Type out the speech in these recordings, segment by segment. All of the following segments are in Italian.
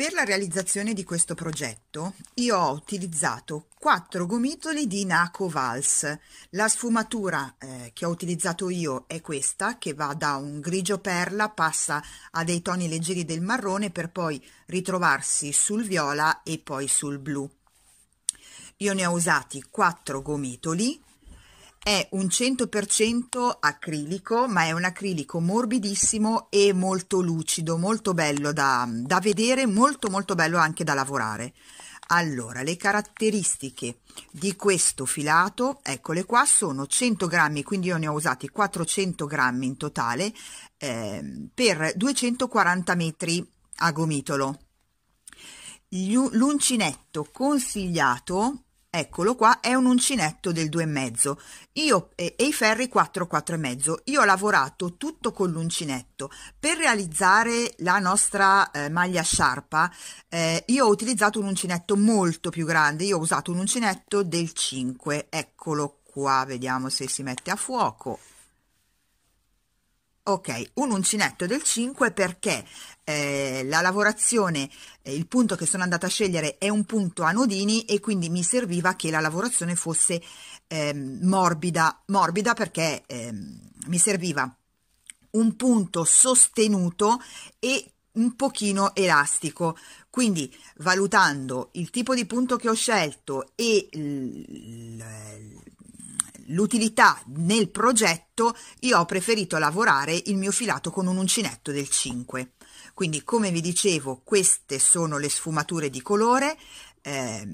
Per la realizzazione di questo progetto io ho utilizzato quattro gomitoli di Naco Vals. La sfumatura eh, che ho utilizzato io è questa che va da un grigio perla, passa a dei toni leggeri del marrone per poi ritrovarsi sul viola e poi sul blu. Io ne ho usati quattro gomitoli è un 100% acrilico, ma è un acrilico morbidissimo e molto lucido, molto bello da, da vedere, molto molto bello anche da lavorare. Allora, le caratteristiche di questo filato, eccole qua, sono 100 grammi, quindi io ne ho usati 400 grammi in totale, eh, per 240 metri a gomitolo. L'uncinetto consigliato Eccolo qua, è un uncinetto del 2,5. E, e, e, i ferri 4, 4,5. Io ho lavorato tutto con l'uncinetto. Per realizzare la nostra eh, maglia sciarpa, eh, io ho utilizzato un uncinetto molto più grande. Io ho usato un uncinetto del 5. Eccolo qua, vediamo se si mette a fuoco. Ok, un uncinetto del 5 perché eh, la lavorazione, eh, il punto che sono andata a scegliere è un punto a nodini e quindi mi serviva che la lavorazione fosse eh, morbida, morbida perché ehm, mi serviva un punto sostenuto e un pochino elastico. Quindi valutando il tipo di punto che ho scelto e il l'utilità nel progetto, io ho preferito lavorare il mio filato con un uncinetto del 5. Quindi, come vi dicevo, queste sono le sfumature di colore. Eh,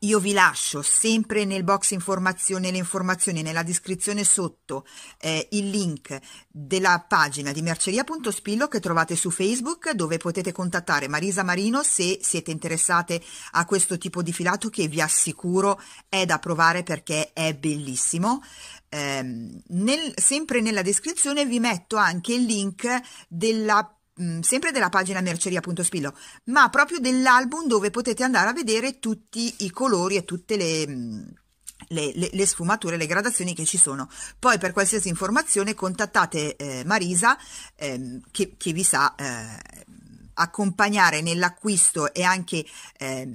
io vi lascio sempre nel box informazioni, nelle informazioni, nella descrizione sotto eh, il link della pagina di merceria.spillo che trovate su Facebook dove potete contattare Marisa Marino se siete interessate a questo tipo di filato che vi assicuro è da provare perché è bellissimo. Eh, nel, sempre nella descrizione vi metto anche il link della Mm, sempre della pagina merceria.spillo, ma proprio dell'album dove potete andare a vedere tutti i colori e tutte le... Mm, le, le, le, sfumature, le gradazioni che ci sono. Poi per qualsiasi informazione contattate eh, Marisa ehm, che, che, vi sa eh, accompagnare nell'acquisto e anche eh,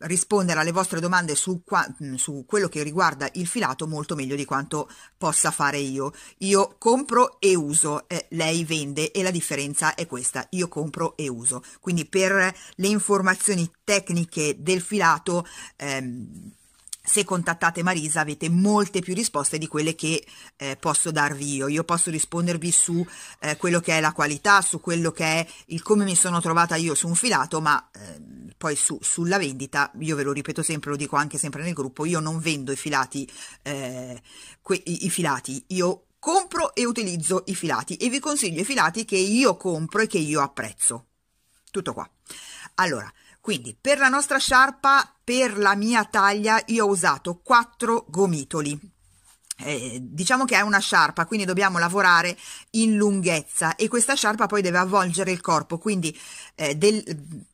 rispondere alle vostre domande su, qua, su, quello che riguarda il filato molto meglio di quanto possa fare io. Io compro e uso, eh, lei vende e la differenza è questa, io compro e uso. Quindi per le informazioni tecniche del filato... Ehm, se contattate Marisa avete molte più risposte di quelle che eh, posso darvi io. Io posso rispondervi su eh, quello che è la qualità, su quello che è il come mi sono trovata io su un filato, ma eh, poi su, sulla vendita, io ve lo ripeto sempre, lo dico anche sempre nel gruppo, io non vendo i filati, eh, que- i filati, io compro e utilizzo i filati e vi consiglio i filati che io compro e che io apprezzo. Tutto qua. Allora, quindi per la nostra sciarpa, per la mia taglia, io ho usato quattro gomitoli. Eh, diciamo che è una sciarpa, quindi dobbiamo lavorare in lunghezza e questa sciarpa poi deve avvolgere il corpo, quindi eh, del,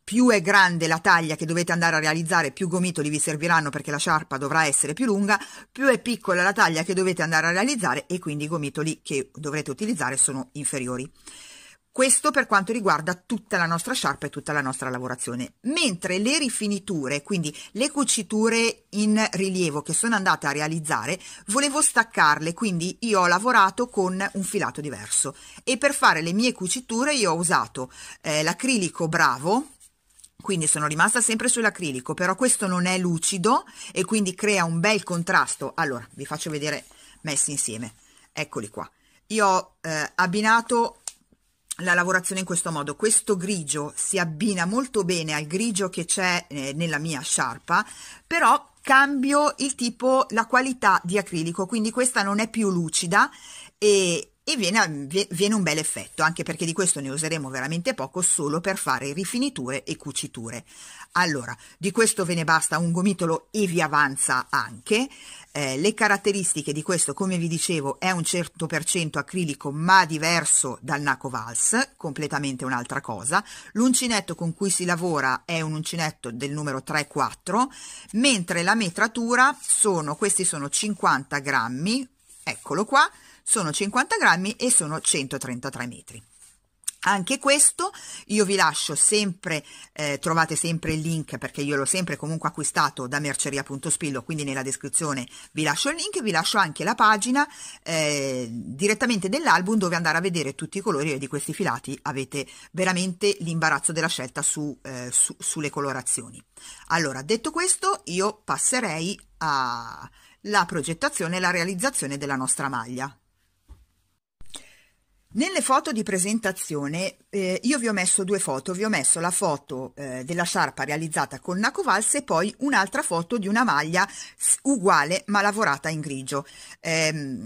più è grande la taglia che dovete andare a realizzare, più gomitoli vi serviranno perché la sciarpa dovrà essere più lunga, più è piccola la taglia che dovete andare a realizzare e quindi i gomitoli che dovrete utilizzare sono inferiori. Questo per quanto riguarda tutta la nostra sciarpa e tutta la nostra lavorazione. Mentre le rifiniture, quindi le cuciture in rilievo che sono andata a realizzare, volevo staccarle, quindi io ho lavorato con un filato diverso e per fare le mie cuciture io ho usato eh, l'acrilico bravo quindi sono rimasta sempre sull'acrilico, però questo non è lucido e quindi crea un bel contrasto. Allora, vi faccio vedere messi insieme. Eccoli qua. Io ho eh, abbinato la lavorazione in questo modo. Questo grigio si abbina molto bene al grigio che c'è eh, nella mia sciarpa, però cambio il tipo, la qualità di acrilico, quindi questa non è più lucida e, e viene, viene, un bel effetto, anche perché di questo ne useremo veramente poco solo per fare rifiniture e cuciture. Allora, di questo ve ne basta un gomitolo e vi avanza anche. Eh, le caratteristiche di questo, come vi dicevo, è un certo 100% acrilico ma diverso dal Naco Vals, completamente un'altra cosa. L'uncinetto con cui si lavora è un uncinetto del numero 3-4, mentre la metratura sono, questi sono 50 grammi, eccolo qua, sono 50 grammi e sono 133 metri anche questo io vi lascio sempre eh, trovate sempre il link perché io l'ho sempre comunque acquistato da merceria.spillo quindi nella descrizione vi lascio il link vi lascio anche la pagina eh, direttamente dell'album dove andare a vedere tutti i colori e di questi filati avete veramente l'imbarazzo della scelta su, eh, su, sulle colorazioni allora detto questo io passerei alla progettazione e alla realizzazione della nostra maglia nelle foto di presentazione eh, io vi ho messo due foto, vi ho messo la foto eh, della sciarpa realizzata con Naco Vals e poi un'altra foto di una maglia uguale ma lavorata in grigio. Eh,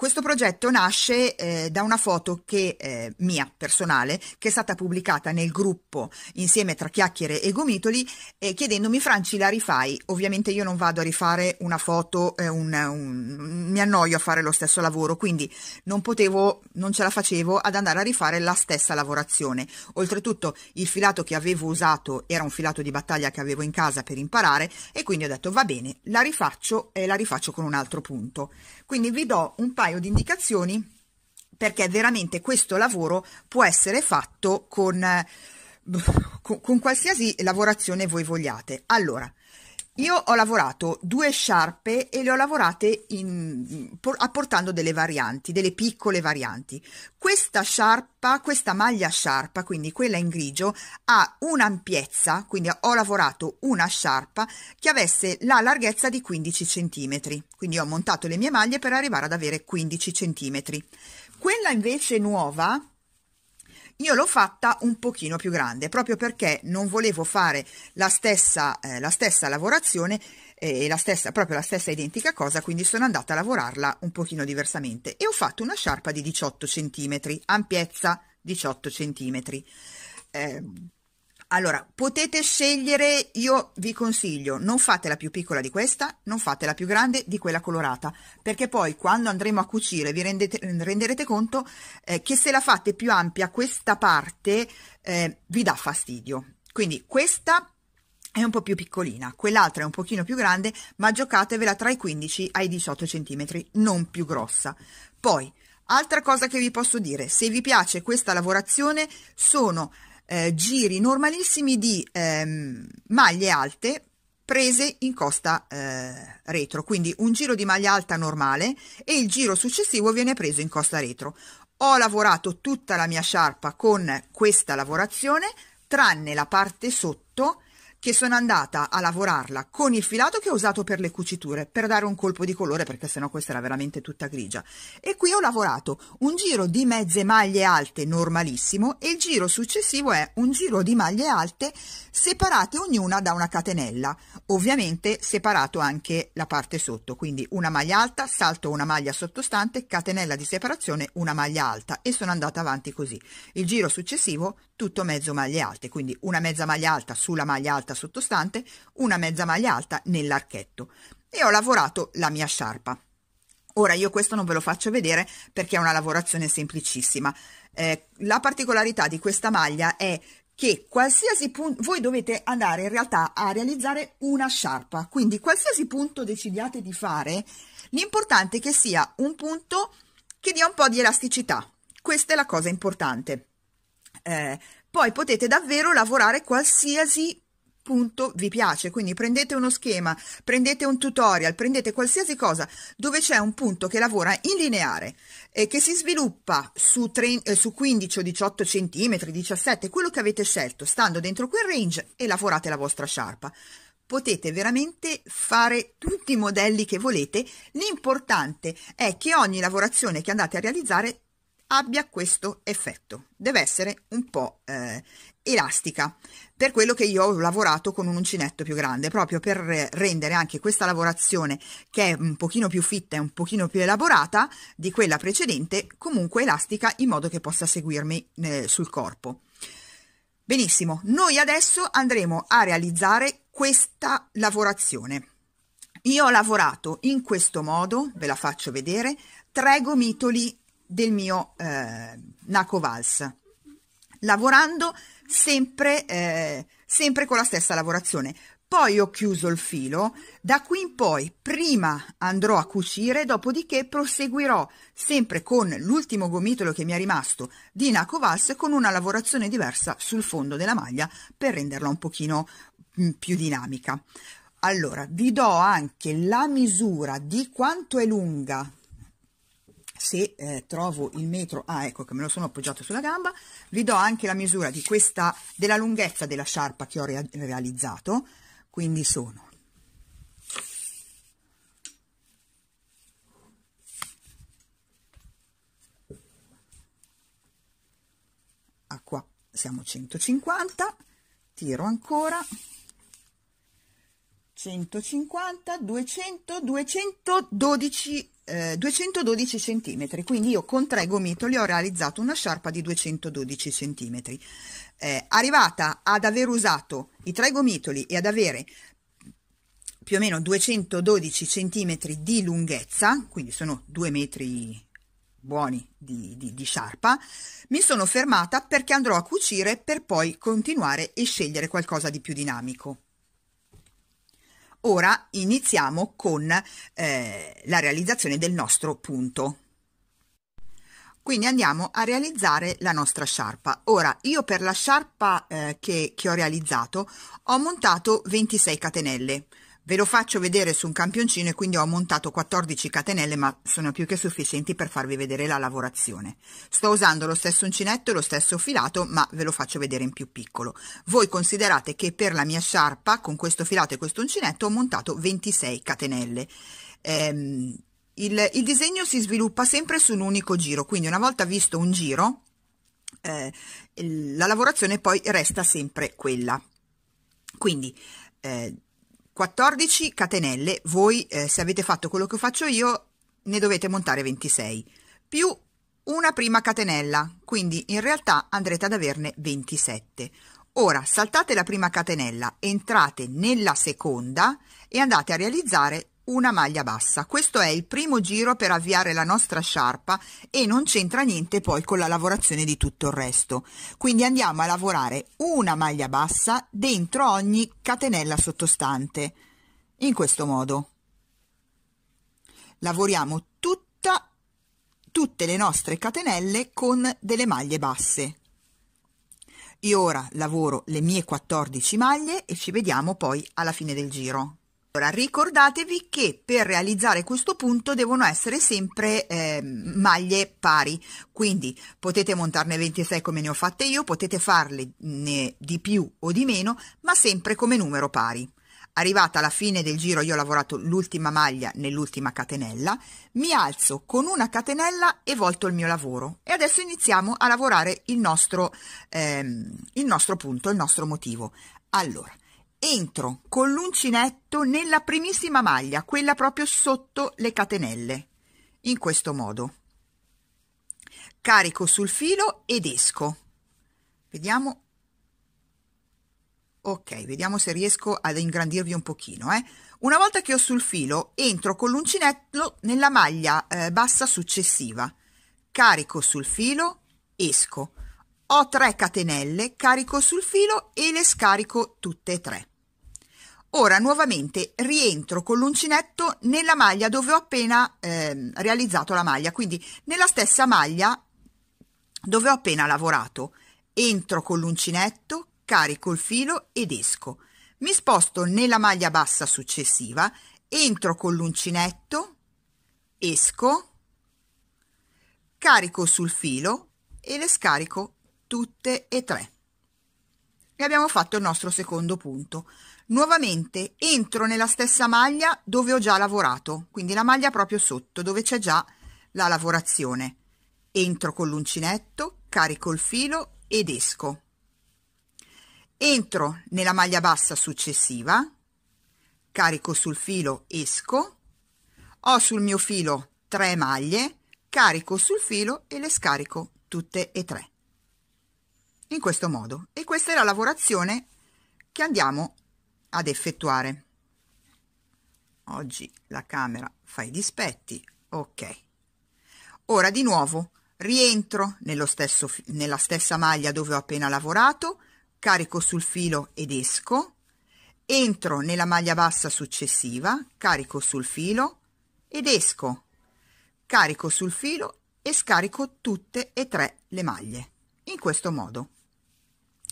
questo progetto nasce eh, da una foto che, eh, mia personale che è stata pubblicata nel gruppo insieme tra chiacchiere e gomitoli eh, chiedendomi Franci la rifai. Ovviamente io non vado a rifare una foto, eh, un, un, mi annoio a fare lo stesso lavoro, quindi non potevo, non ce la facevo ad andare a rifare la stessa lavorazione. Oltretutto il filato che avevo usato era un filato di battaglia che avevo in casa per imparare e quindi ho detto va bene, la rifaccio e la rifaccio con un altro punto. Quindi vi do un paio di indicazioni perché veramente questo lavoro può essere fatto con, eh, con, con qualsiasi lavorazione voi vogliate. Allora, io ho lavorato due sciarpe e le ho lavorate in, apportando delle varianti, delle piccole varianti. Questa sciarpa, questa maglia sciarpa, quindi quella in grigio, ha un'ampiezza, quindi ho lavorato una sciarpa che avesse la larghezza di 15 cm. Quindi ho montato le mie maglie per arrivare ad avere 15 cm. Quella invece nuova, io l'ho fatta un pochino più grande proprio perché non volevo fare la stessa, eh, la stessa lavorazione eh, e la stessa, proprio la stessa identica cosa, quindi sono andata a lavorarla un pochino diversamente e ho fatto una sciarpa di 18 cm, ampiezza 18 cm. Eh, allora, potete scegliere, io vi consiglio, non fate la più piccola di questa, non fate la più grande di quella colorata, perché poi quando andremo a cucire vi rendete, renderete conto eh, che se la fate più ampia questa parte eh, vi dà fastidio. Quindi questa è un po' più piccolina, quell'altra è un pochino più grande, ma giocatevela tra i 15 ai 18 cm, non più grossa. Poi, altra cosa che vi posso dire, se vi piace questa lavorazione sono eh, giri normalissimi di ehm, maglie alte prese in costa eh, retro, quindi un giro di maglia alta normale e il giro successivo viene preso in costa retro. Ho lavorato tutta la mia sciarpa con questa lavorazione, tranne la parte sotto che sono andata a lavorarla con il filato che ho usato per le cuciture per dare un colpo di colore perché sennò questa era veramente tutta grigia e qui ho lavorato un giro di mezze maglie alte normalissimo e il giro successivo è un giro di maglie alte separate ognuna da una catenella ovviamente separato anche la parte sotto quindi una maglia alta salto una maglia sottostante catenella di separazione una maglia alta e sono andata avanti così il giro successivo tutto mezzo maglie alte, quindi una mezza maglia alta sulla maglia alta sottostante, una mezza maglia alta nell'archetto e ho lavorato la mia sciarpa. Ora io questo non ve lo faccio vedere perché è una lavorazione semplicissima. Eh, la particolarità di questa maglia è che qualsiasi punto voi dovete andare in realtà a realizzare una sciarpa, quindi qualsiasi punto decidiate di fare, l'importante è che sia un punto che dia un po' di elasticità. Questa è la cosa importante eh, poi potete davvero lavorare qualsiasi punto vi piace quindi prendete uno schema prendete un tutorial prendete qualsiasi cosa dove c'è un punto che lavora in lineare e che si sviluppa su, tre, eh, su 15 o 18 centimetri 17 quello che avete scelto stando dentro quel range e lavorate la vostra sciarpa potete veramente fare tutti i modelli che volete l'importante è che ogni lavorazione che andate a realizzare abbia questo effetto. Deve essere un po' eh, elastica, per quello che io ho lavorato con un uncinetto più grande, proprio per eh, rendere anche questa lavorazione, che è un pochino più fitta e un pochino più elaborata di quella precedente, comunque elastica in modo che possa seguirmi eh, sul corpo. Benissimo, noi adesso andremo a realizzare questa lavorazione. Io ho lavorato in questo modo, ve la faccio vedere, tre gomitoli del mio eh, Naco Vals, lavorando sempre, eh, sempre con la stessa lavorazione. Poi ho chiuso il filo, da qui in poi prima andrò a cucire, dopodiché proseguirò sempre con l'ultimo gomitolo che mi è rimasto di Naco Vals con una lavorazione diversa sul fondo della maglia per renderla un pochino mh, mm, più dinamica. Allora, vi do anche la misura di quanto è lunga se eh, trovo il metro ah ecco che me lo sono appoggiato sulla gamba vi do anche la misura di questa della lunghezza della sciarpa che ho re realizzato quindi sono 150 ah, tiro ancora 150 200 212 212 eh, cm, quindi io con tre gomitoli ho realizzato una sciarpa di 212 cm. Eh, arrivata ad aver usato i tre gomitoli e ad avere più o meno 212 cm di lunghezza, quindi sono due metri buoni di, di, di, sciarpa, mi sono fermata perché andrò a cucire per poi continuare e scegliere qualcosa di più dinamico. Ora iniziamo con eh, la realizzazione del nostro punto. Quindi andiamo a realizzare la nostra sciarpa. Ora, io per la sciarpa eh, che, che ho realizzato ho montato 26 catenelle. Ve lo faccio vedere su un campioncino e quindi ho montato 14 catenelle ma sono più che sufficienti per farvi vedere la lavorazione. Sto usando lo stesso uncinetto e lo stesso filato ma ve lo faccio vedere in più piccolo. Voi considerate che per la mia sciarpa con questo filato e questo uncinetto ho montato 26 catenelle. Ehm, il, il disegno si sviluppa sempre su un unico giro quindi una volta visto un giro eh, la lavorazione poi resta sempre quella. Quindi eh, 14 catenelle, voi eh, se avete fatto quello che faccio io ne dovete montare 26, più una prima catenella, quindi in realtà andrete ad averne 27. Ora saltate la prima catenella, entrate nella seconda e andate a realizzare una maglia bassa. Questo è il primo giro per avviare la nostra sciarpa e non c'entra niente poi con la lavorazione di tutto il resto. Quindi andiamo a lavorare una maglia bassa dentro ogni catenella sottostante. In questo modo. Lavoriamo tutta tutte le nostre catenelle con delle maglie basse. Io ora lavoro le mie 14 maglie e ci vediamo poi alla fine del giro. Ora ricordatevi che per realizzare questo punto devono essere sempre eh, maglie pari, quindi potete montarne 26 come ne ho fatte io, potete farle di più o di meno, ma sempre come numero pari. Arrivata alla fine del giro io ho lavorato l'ultima maglia nell'ultima catenella, mi alzo con una catenella e volto il mio lavoro e adesso iniziamo a lavorare il nostro, ehm, il nostro punto, il nostro motivo. Allora, entro con l'uncinetto nella primissima maglia, quella proprio sotto le catenelle, in questo modo. Carico sul filo ed esco. Vediamo. Ok, vediamo se riesco ad ingrandirvi un pochino. Eh. Una volta che ho sul filo, entro con l'uncinetto nella maglia eh, bassa successiva. Carico sul filo, esco ho 3 catenelle, carico sul filo e le scarico tutte e tre. Ora nuovamente rientro con l'uncinetto nella maglia dove ho appena eh, realizzato la maglia, quindi nella stessa maglia dove ho appena lavorato. Entro con l'uncinetto, carico il filo ed esco. Mi sposto nella maglia bassa successiva, entro con l'uncinetto, esco, carico sul filo e le scarico tutte e tre. E abbiamo fatto il nostro secondo punto. Nuovamente entro nella stessa maglia dove ho già lavorato, quindi la maglia proprio sotto dove c'è già la lavorazione. Entro con l'uncinetto, carico il filo ed esco. Entro nella maglia bassa successiva, carico sul filo, esco. Ho sul mio filo tre maglie, carico sul filo e le scarico tutte e tre. In questo modo. E questa è la lavorazione che andiamo ad effettuare oggi la camera fa i dispetti ok ora di nuovo rientro nello stesso nella stessa maglia dove ho appena lavorato carico sul filo ed esco entro nella maglia bassa successiva carico sul filo ed esco carico sul filo e scarico tutte e tre le maglie in questo modo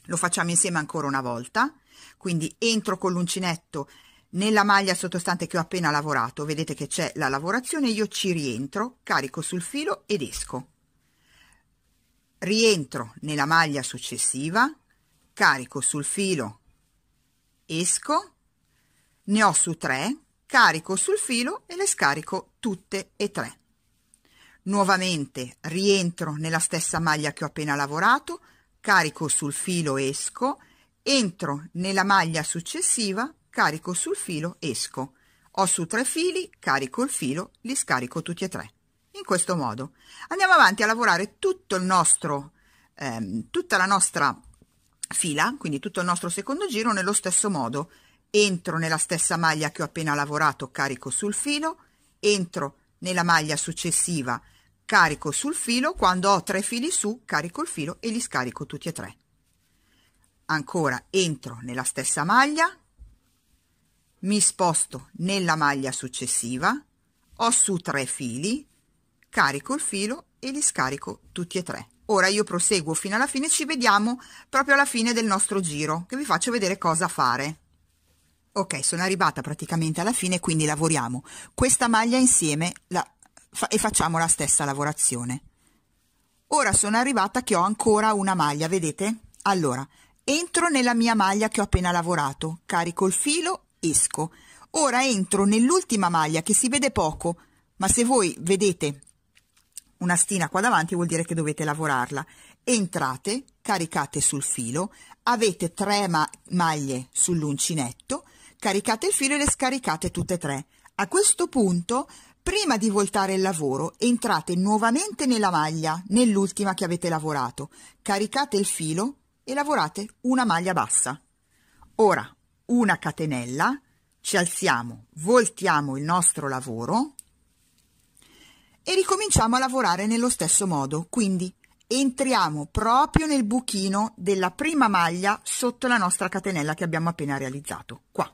lo facciamo insieme ancora una volta quindi entro con l'uncinetto nella maglia sottostante che ho appena lavorato, vedete che c'è la lavorazione, io ci rientro, carico sul filo ed esco. Rientro nella maglia successiva, carico sul filo, esco, ne ho su tre, carico sul filo e le scarico tutte e tre. Nuovamente rientro nella stessa maglia che ho appena lavorato, carico sul filo, esco, entro nella maglia successiva, carico sul filo, esco. Ho su tre fili, carico il filo, li scarico tutti e tre. In questo modo andiamo avanti a lavorare tutto il nostro, ehm, tutta la nostra fila, quindi tutto il nostro secondo giro nello stesso modo. Entro nella stessa maglia che ho appena lavorato, carico sul filo, entro nella maglia successiva, carico sul filo, quando ho tre fili su, carico il filo e li scarico tutti e tre ancora entro nella stessa maglia, mi sposto nella maglia successiva, ho su tre fili, carico il filo e li scarico tutti e tre. Ora io proseguo fino alla fine, ci vediamo proprio alla fine del nostro giro, che vi faccio vedere cosa fare. Ok, sono arrivata praticamente alla fine, quindi lavoriamo questa maglia insieme la, fa, e facciamo la stessa lavorazione. Ora sono arrivata che ho ancora una maglia, vedete? Allora, Entro nella mia maglia che ho appena lavorato, carico il filo, esco. Ora entro nell'ultima maglia che si vede poco, ma se voi vedete una stina qua davanti vuol dire che dovete lavorarla. Entrate, caricate sul filo, avete tre ma maglie sull'uncinetto, caricate il filo e le scaricate tutte e tre. A questo punto, prima di voltare il lavoro, entrate nuovamente nella maglia, nell'ultima che avete lavorato, caricate il filo, e lavorate una maglia bassa. Ora una catenella, ci alziamo, voltiamo il nostro lavoro e ricominciamo a lavorare nello stesso modo, quindi entriamo proprio nel buchino della prima maglia sotto la nostra catenella che abbiamo appena realizzato, qua.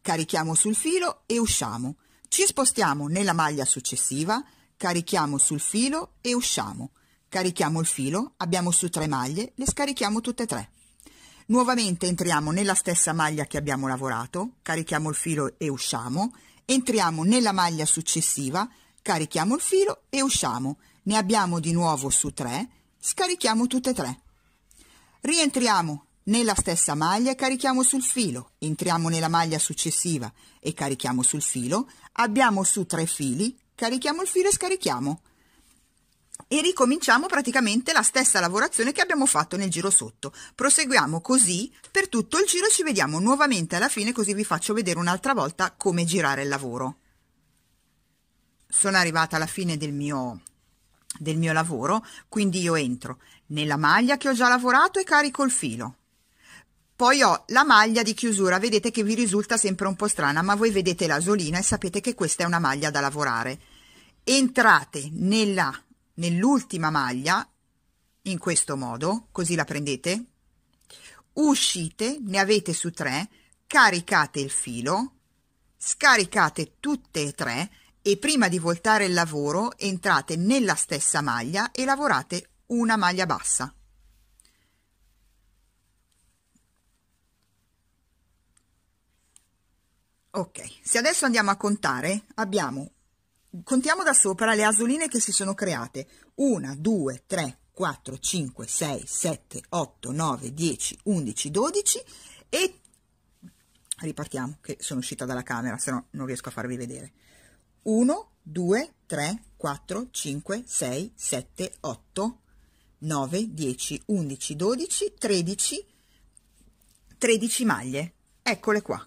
Carichiamo sul filo e usciamo. Ci spostiamo nella maglia successiva, carichiamo sul filo e usciamo. Carichiamo il filo, abbiamo su tre maglie, le scarichiamo tutte e tre. Nuovamente entriamo nella stessa maglia che abbiamo lavorato, carichiamo il filo e usciamo, entriamo nella maglia successiva, carichiamo il filo e usciamo. Ne abbiamo di nuovo su tre, scarichiamo tutte e tre. Rientriamo nella stessa maglia e carichiamo sul filo, entriamo nella maglia successiva e carichiamo sul filo, abbiamo su tre fili, carichiamo il filo e scarichiamo e ricominciamo praticamente la stessa lavorazione che abbiamo fatto nel giro sotto. Proseguiamo così per tutto il giro, ci vediamo nuovamente alla fine così vi faccio vedere un'altra volta come girare il lavoro. Sono arrivata alla fine del mio del mio lavoro, quindi io entro nella maglia che ho già lavorato e carico il filo. Poi ho la maglia di chiusura, vedete che vi risulta sempre un po' strana, ma voi vedete l'asolina e sapete che questa è una maglia da lavorare. Entrate nella nell'ultima maglia, in questo modo, così la prendete, uscite, ne avete su tre, caricate il filo, scaricate tutte e tre e prima di voltare il lavoro entrate nella stessa maglia e lavorate una maglia bassa. Ok, se adesso andiamo a contare, abbiamo Contiamo da sopra le asoline che si sono create. 1, 2, 3, 4, 5, 6, 7, 8, 9, 10, 11, 12 e ripartiamo che sono uscita dalla camera, se no non riesco a farvi vedere. 1, 2, 3, 4, 5, 6, 7, 8, 9, 10, 11, 12, 13, 13 maglie. Eccole qua.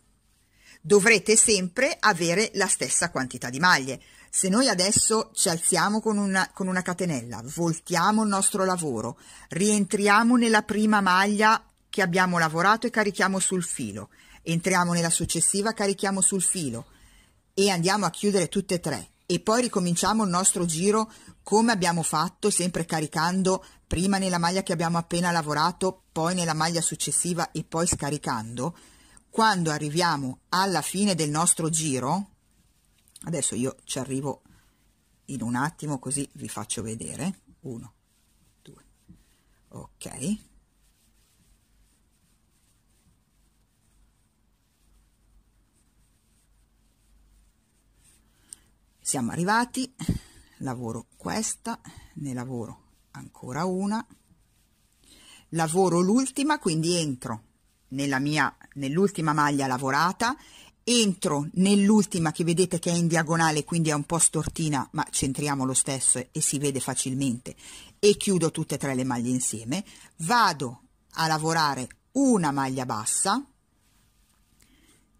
Dovrete sempre avere la stessa quantità di maglie. Se noi adesso ci alziamo con una, con una catenella, voltiamo il nostro lavoro, rientriamo nella prima maglia che abbiamo lavorato e carichiamo sul filo, entriamo nella successiva, carichiamo sul filo e andiamo a chiudere tutte e tre e poi ricominciamo il nostro giro come abbiamo fatto, sempre caricando prima nella maglia che abbiamo appena lavorato, poi nella maglia successiva e poi scaricando. Quando arriviamo alla fine del nostro giro, adesso io ci arrivo in un attimo così vi faccio vedere 1 2 ok siamo arrivati lavoro questa ne lavoro ancora una lavoro l'ultima quindi entro nella mia nell'ultima maglia lavorata entro nell'ultima che vedete che è in diagonale, quindi è un po' stortina, ma centriamo lo stesso e, e si vede facilmente, e chiudo tutte e tre le maglie insieme, vado a lavorare una maglia bassa,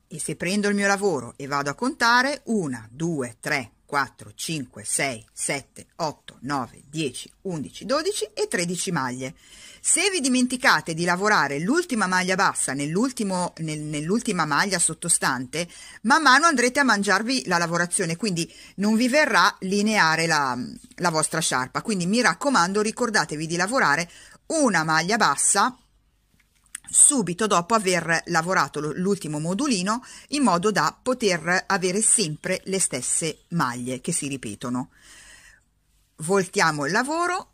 e se prendo il mio lavoro e vado a contare, 1, 2, 3, 4, 5, 6, 7, 8, 9, 10, 11, 12 e 13 maglie. Se vi dimenticate di lavorare l'ultima maglia bassa nell'ultima nell maglia sottostante, man mano andrete a mangiarvi la lavorazione, quindi non vi verrà lineare la, la vostra sciarpa. Quindi mi raccomando, ricordatevi di lavorare una maglia bassa subito dopo aver lavorato l'ultimo modulino in modo da poter avere sempre le stesse maglie che si ripetono. Voltiamo il lavoro,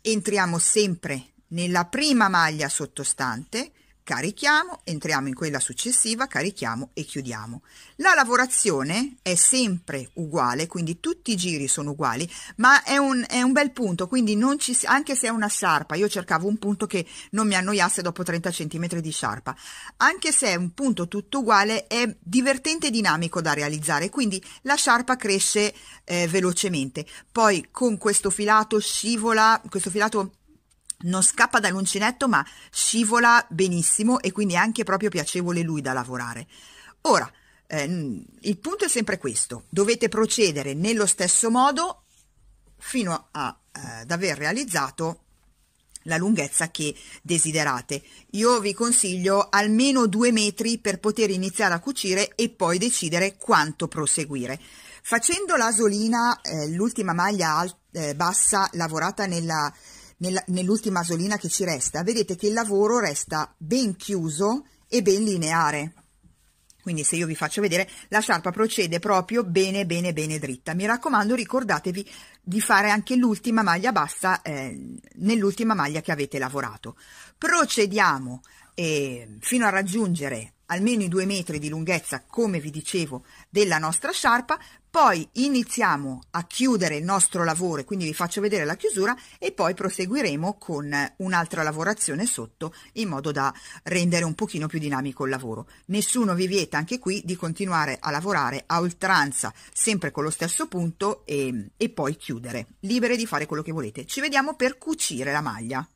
entriamo sempre nella prima maglia sottostante, carichiamo, entriamo in quella successiva, carichiamo e chiudiamo. La lavorazione è sempre uguale, quindi tutti i giri sono uguali, ma è un, è un bel punto, quindi non ci, anche se è una sciarpa, io cercavo un punto che non mi annoiasse dopo 30 cm di sciarpa, anche se è un punto tutto uguale, è divertente e dinamico da realizzare, quindi la sciarpa cresce eh, velocemente. Poi con questo filato scivola, questo filato non scappa dall'uncinetto ma scivola benissimo e quindi è anche proprio piacevole lui da lavorare. Ora, ehm, il punto è sempre questo, dovete procedere nello stesso modo fino a, eh, ad aver realizzato la lunghezza che desiderate. Io vi consiglio almeno due metri per poter iniziare a cucire e poi decidere quanto proseguire. Facendo l'asolina, eh, l'ultima maglia eh, bassa lavorata nella nell'ultima asolina che ci resta, vedete che il lavoro resta ben chiuso e ben lineare. Quindi se io vi faccio vedere, la sciarpa procede proprio bene, bene, bene dritta. Mi raccomando, ricordatevi di fare anche l'ultima maglia bassa eh, nell'ultima maglia che avete lavorato. Procediamo eh, fino a raggiungere almeno i due metri di lunghezza, come vi dicevo, della nostra sciarpa, poi iniziamo a chiudere il nostro lavoro, quindi vi faccio vedere la chiusura e poi proseguiremo con un'altra lavorazione sotto in modo da rendere un pochino più dinamico il lavoro. Nessuno vi vieta anche qui di continuare a lavorare a oltranza, sempre con lo stesso punto e, e poi chiudere. Libere di fare quello che volete. Ci vediamo per cucire la maglia.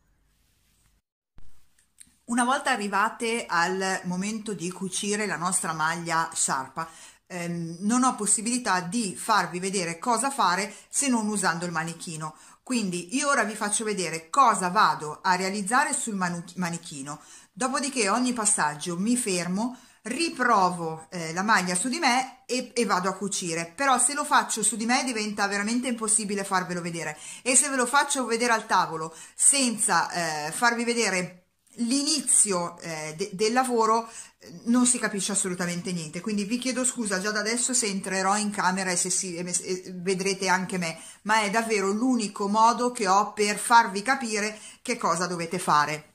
Una volta arrivate al momento di cucire la nostra maglia sciarpa, ehm, non ho possibilità di farvi vedere cosa fare se non usando il manichino. Quindi io ora vi faccio vedere cosa vado a realizzare sul manichino. Dopodiché ogni passaggio mi fermo, riprovo eh, la maglia su di me e, e, vado a cucire però se lo faccio su di me diventa veramente impossibile farvelo vedere e se ve lo faccio vedere al tavolo senza eh, farvi vedere l'inizio eh, de del lavoro eh, non si capisce assolutamente niente quindi vi chiedo scusa già da adesso se entrerò in camera e se si, e vedrete anche me ma è davvero l'unico modo che ho per farvi capire che cosa dovete fare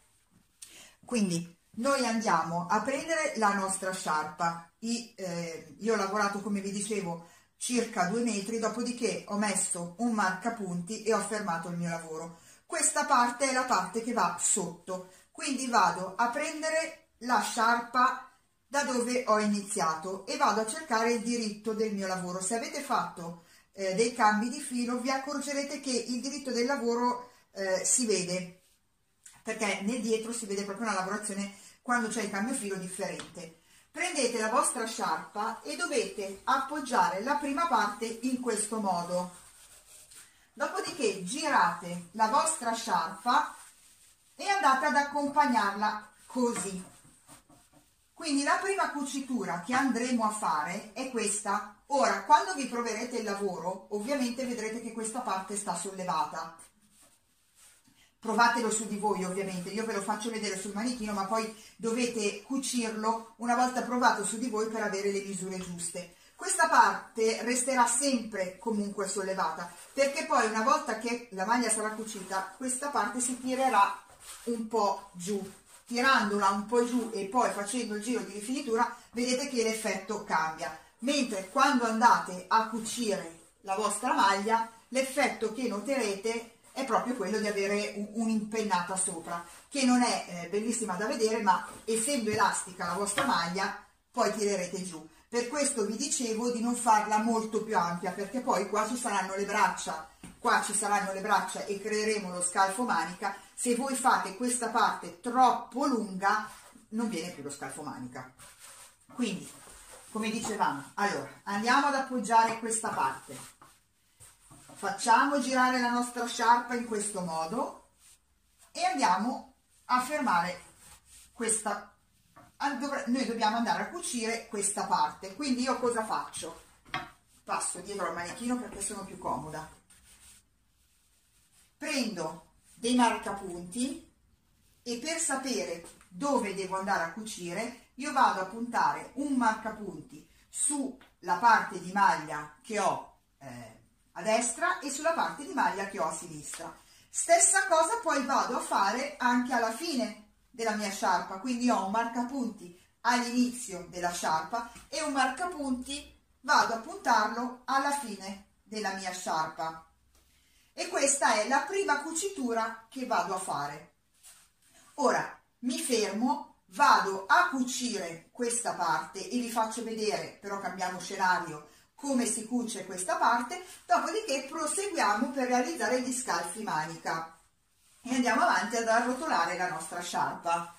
quindi noi andiamo a prendere la nostra sciarpa I, eh, io ho lavorato come vi dicevo circa due metri dopodiché ho messo un marcapunti e ho fermato il mio lavoro questa parte è la parte che va sotto quindi vado a prendere la sciarpa da dove ho iniziato e vado a cercare il diritto del mio lavoro se avete fatto eh, dei cambi di filo vi accorgerete che il diritto del lavoro eh, si vede perché nel dietro si vede proprio una lavorazione quando c'è il cambio filo differente prendete la vostra sciarpa e dovete appoggiare la prima parte in questo modo dopodiché girate la vostra sciarpa e andate ad accompagnarla così quindi la prima cucitura che andremo a fare è questa ora quando vi proverete il lavoro ovviamente vedrete che questa parte sta sollevata provatelo su di voi ovviamente, io ve lo faccio vedere sul manichino ma poi dovete cucirlo una volta provato su di voi per avere le misure giuste. Questa parte resterà sempre comunque sollevata perché poi una volta che la maglia sarà cucita questa parte si tirerà un po' giù tirandola un po' giù e poi facendo il giro di rifinitura vedete che l'effetto cambia mentre quando andate a cucire la vostra maglia l'effetto che noterete è proprio quello di avere un'impennata sopra che non è eh, bellissima da vedere ma essendo elastica la vostra maglia poi tirerete giù per questo vi dicevo di non farla molto più ampia perché poi qua ci saranno le braccia qua ci saranno le braccia e creeremo lo scalfo manica, se voi fate questa parte troppo lunga non viene più lo scalfo manica. Quindi, come dicevamo, allora andiamo ad appoggiare questa parte, facciamo girare la nostra sciarpa in questo modo e andiamo a fermare questa noi dobbiamo andare a cucire questa parte quindi io cosa faccio? passo dietro al manichino perché sono più comoda prendo dei marcapunti e per sapere dove devo andare a cucire io vado a puntare un marcapunti sulla parte di maglia che ho eh, a destra e sulla parte di maglia che ho a sinistra stessa cosa poi vado a fare anche alla fine della mia sciarpa quindi ho un marcapunti all'inizio della sciarpa e un marcapunti vado a puntarlo alla fine della mia sciarpa e questa è la prima cucitura che vado a fare ora mi fermo vado a cucire questa parte e vi faccio vedere però cambiamo scenario come si cuce questa parte dopodiché proseguiamo per realizzare gli scalfi manica e andiamo avanti ad arrotolare la nostra sciarpa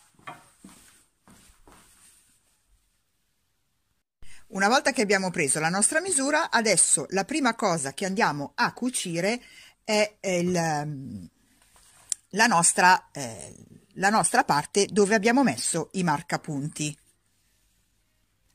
Una volta che abbiamo preso la nostra misura, adesso la prima cosa che andiamo a cucire è il, ehm, la, nostra, eh, la nostra parte dove abbiamo messo i marcapunti.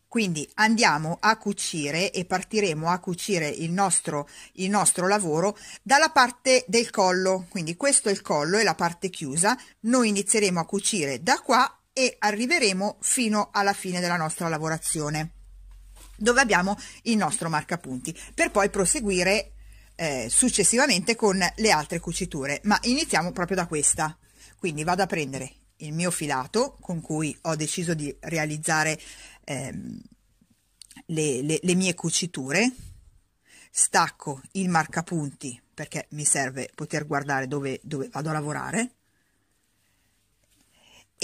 Quindi andiamo a cucire e partiremo a cucire il nostro, il nostro lavoro dalla parte del collo. Quindi questo è il collo e la parte chiusa. Noi inizieremo a cucire da qua e arriveremo fino alla fine della nostra lavorazione dove abbiamo il nostro marcapunti per poi proseguire eh, successivamente con le altre cuciture, ma iniziamo proprio da questa. Quindi vado a prendere il mio filato con cui ho deciso di realizzare ehm, le, le, le mie cuciture, stacco il marcapunti perché mi serve poter guardare dove, dove vado a lavorare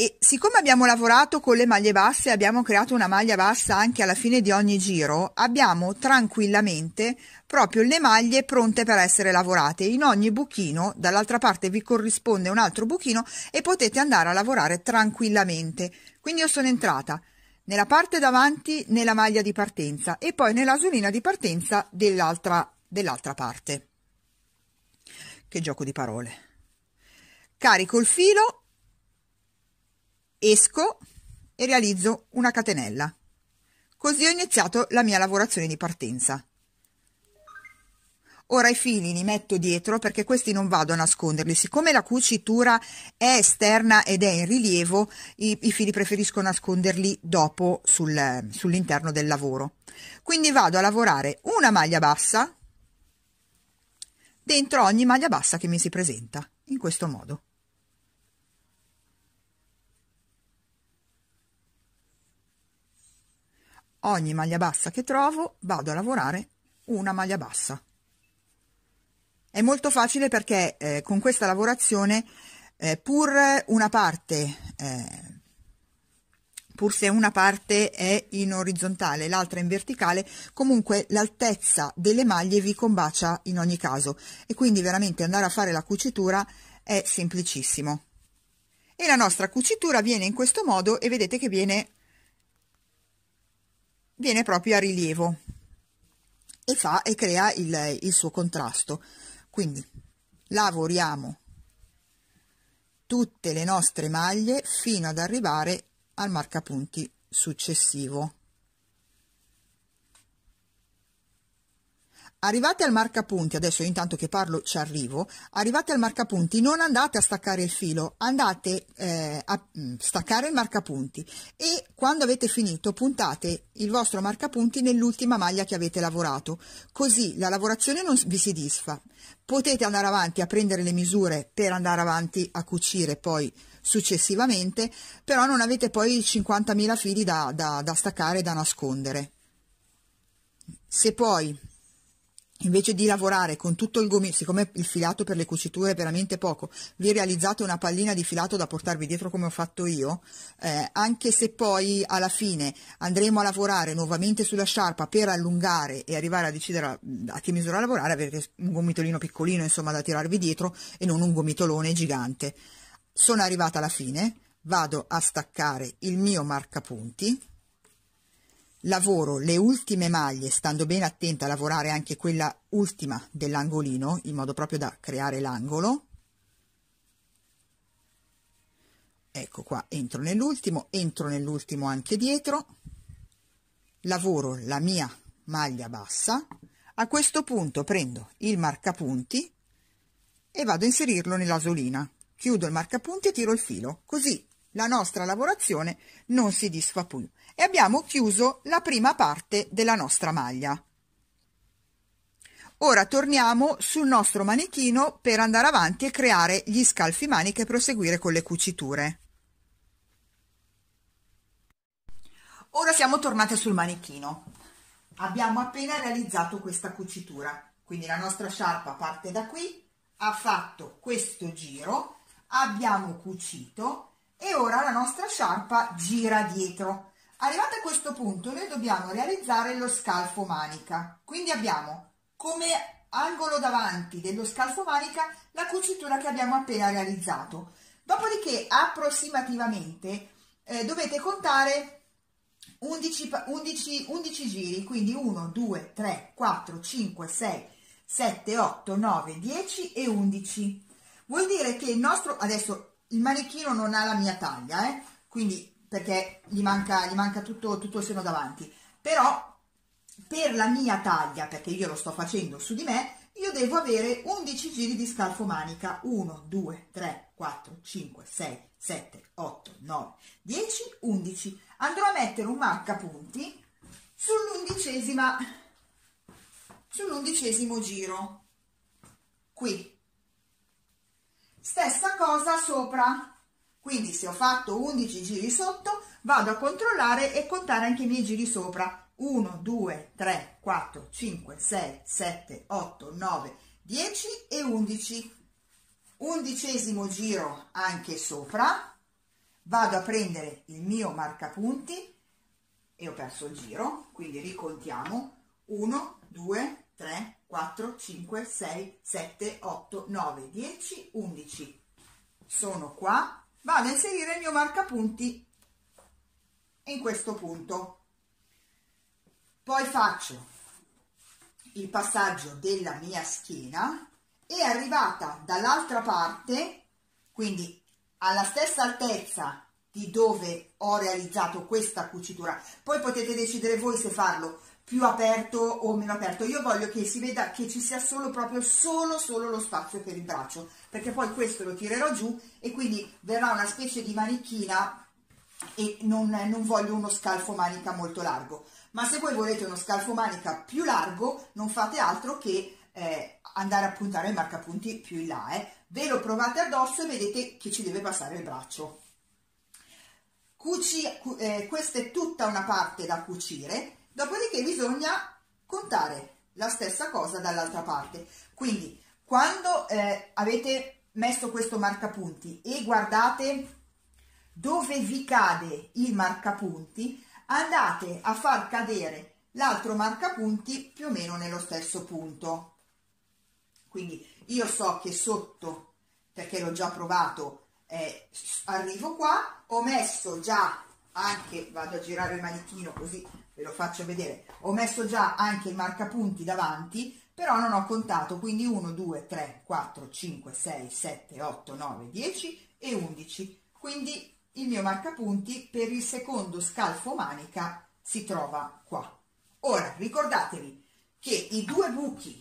e siccome abbiamo lavorato con le maglie basse, e abbiamo creato una maglia bassa anche alla fine di ogni giro, abbiamo tranquillamente proprio le maglie pronte per essere lavorate. In ogni buchino, dall'altra parte vi corrisponde un altro buchino e potete andare a lavorare tranquillamente. Quindi io sono entrata nella parte davanti nella maglia di partenza e poi nella nell'asolina di partenza dell'altra dell parte. Che gioco di parole. Carico il filo esco e realizzo una catenella. Così ho iniziato la mia lavorazione di partenza. Ora i fili li metto dietro perché questi non vado a nasconderli. Siccome la cucitura è esterna ed è in rilievo, i, i fili preferisco nasconderli dopo sul, sull'interno del lavoro. Quindi vado a lavorare una maglia bassa dentro ogni maglia bassa che mi si presenta, in questo modo. Ogni maglia bassa che trovo vado a lavorare una maglia bassa. È molto facile perché eh, con questa lavorazione eh, pur una parte eh, pur se una parte è in orizzontale l'altra in verticale, comunque l'altezza delle maglie vi combacia in ogni caso e quindi veramente andare a fare la cucitura è semplicissimo. E la nostra cucitura viene in questo modo e vedete che viene viene proprio a rilievo e fa e crea il, il suo contrasto quindi lavoriamo tutte le nostre maglie fino ad arrivare al marcapunti successivo Arrivate al marcapunti, adesso intanto che parlo ci arrivo, arrivate al marcapunti, non andate a staccare il filo, andate eh, a mm, staccare il marcapunti e quando avete finito puntate il vostro marcapunti nell'ultima maglia che avete lavorato, così la lavorazione non vi si disfa. Potete andare avanti a prendere le misure per andare avanti a cucire poi successivamente, però non avete poi 50.000 fili da, da, da staccare e da nascondere. Se poi Invece di lavorare con tutto il gomito, siccome il filato per le cuciture è veramente poco, vi realizzate una pallina di filato da portarvi dietro come ho fatto io, eh, anche se poi alla fine andremo a lavorare nuovamente sulla sciarpa per allungare e arrivare a decidere a, a che misura lavorare, avrete un gomitolino piccolino insomma da tirarvi dietro e non un gomitolone gigante. Sono arrivata alla fine, vado a staccare il mio marcapunti lavoro le ultime maglie, stando bene attenta a lavorare anche quella ultima dell'angolino, in modo proprio da creare l'angolo. Ecco qua, entro nell'ultimo, entro nell'ultimo anche dietro, lavoro la mia maglia bassa, a questo punto prendo il marcapunti e vado a inserirlo nell'asolina. Chiudo il marcapunti e tiro il filo, così la nostra lavorazione non si disfa più e abbiamo chiuso la prima parte della nostra maglia. Ora torniamo sul nostro manichino per andare avanti e creare gli scalfi maniche e proseguire con le cuciture. Ora siamo tornate sul manichino. Abbiamo appena realizzato questa cucitura, quindi la nostra sciarpa parte da qui, ha fatto questo giro, abbiamo cucito e ora la nostra sciarpa gira dietro Arrivati a questo punto noi dobbiamo realizzare lo scalfo manica, quindi abbiamo come angolo davanti dello scalfo manica la cucitura che abbiamo appena realizzato. Dopodiché approssimativamente eh, dovete contare 11, 11, 11 giri, quindi 1, 2, 3, 4, 5, 6, 7, 8, 9, 10 e 11. Vuol dire che il nostro, adesso il manichino non ha la mia taglia, eh? quindi perché gli manca, gli manca tutto, tutto il seno davanti, però per la mia taglia, perché io lo sto facendo su di me, io devo avere 11 giri di scalfo manica, 1, 2, 3, 4, 5, 6, 7, 8, 9, 10, 11. Andrò a mettere un marca punti sull'undicesima, sull'undicesimo giro, qui. Stessa cosa sopra, quindi se ho fatto 11 giri sotto vado a controllare e contare anche i miei giri sopra 1 2 3 4 5 6 7 8 9 10 e 11 undicesimo giro anche sopra vado a prendere il mio marcapunti e ho perso il giro quindi ricontiamo 1 2 3 4 5 6 7 8 9 10 11 sono qua vado a inserire il mio marcapunti in questo punto poi faccio il passaggio della mia schiena e arrivata dall'altra parte quindi alla stessa altezza di dove ho realizzato questa cucitura poi potete decidere voi se farlo più aperto o meno aperto io voglio che si veda che ci sia solo proprio solo solo lo spazio per il braccio perché poi questo lo tirerò giù e quindi verrà una specie di manichina e non, non voglio uno scalfo manica molto largo ma se voi volete uno scalfo manica più largo non fate altro che eh, andare a puntare il marcapunti più in là eh. ve lo provate addosso e vedete che ci deve passare il braccio Cuci, eh, questa è tutta una parte da cucire Dopodiché bisogna contare la stessa cosa dall'altra parte. Quindi quando eh, avete messo questo marcapunti e guardate dove vi cade il marcapunti, andate a far cadere l'altro marcapunti più o meno nello stesso punto. Quindi io so che sotto, perché l'ho già provato, eh, arrivo qua, ho messo già anche, vado a girare il manichino così ve lo faccio vedere, ho messo già anche i marcapunti davanti, però non ho contato, quindi 1, 2, 3, 4, 5, 6, 7, 8, 9, 10 e 11. Quindi il mio marcapunti per il secondo scalfo manica si trova qua. Ora ricordatevi che i due buchi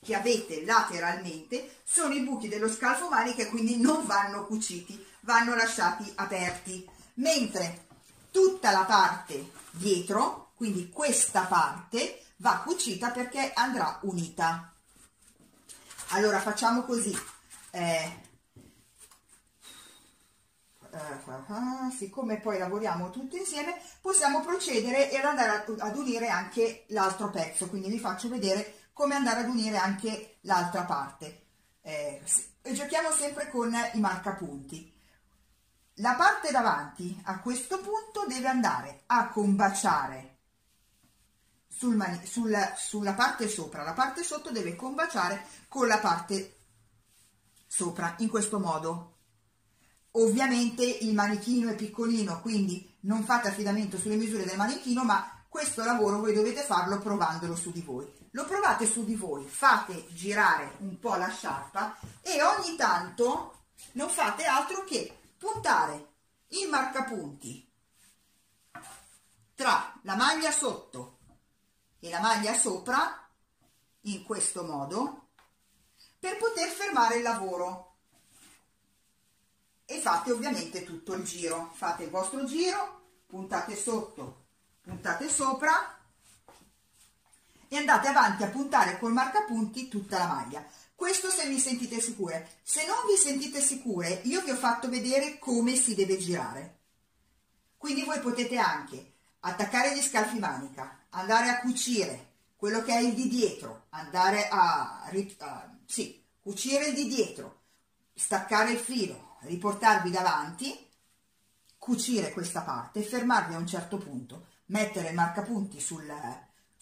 che avete lateralmente sono i buchi dello scalfo manica e quindi non vanno cuciti, vanno lasciati aperti. Mentre tutta la parte dietro, quindi questa parte va cucita perché andrà unita. Allora facciamo così, eh, eh siccome poi lavoriamo tutto insieme, possiamo procedere ed andare ad unire anche l'altro pezzo, quindi vi faccio vedere come andare ad unire anche l'altra parte. Eh, giochiamo sempre con i marcapunti. La parte davanti a questo punto deve andare a combaciare sul sulla, sulla parte sopra, la parte sotto deve combaciare con la parte sopra, in questo modo. Ovviamente il manichino è piccolino, quindi non fate affidamento sulle misure del manichino, ma questo lavoro voi dovete farlo provandolo su di voi. Lo provate su di voi, fate girare un po' la sciarpa e ogni tanto non fate altro che puntare il marcapunti tra la maglia sotto e la maglia sopra in questo modo per poter fermare il lavoro e fate ovviamente tutto il giro fate il vostro giro puntate sotto puntate sopra e andate avanti a puntare col marcapunti tutta la maglia questo se vi sentite sicure. Se non vi sentite sicure, io vi ho fatto vedere come si deve girare. Quindi voi potete anche attaccare gli scalfi manica, andare a cucire quello che è il di dietro, andare a, a sì, cucire il di dietro, staccare il filo, riportarvi davanti, cucire questa parte, fermarvi a un certo punto, mettere marcapunti sul,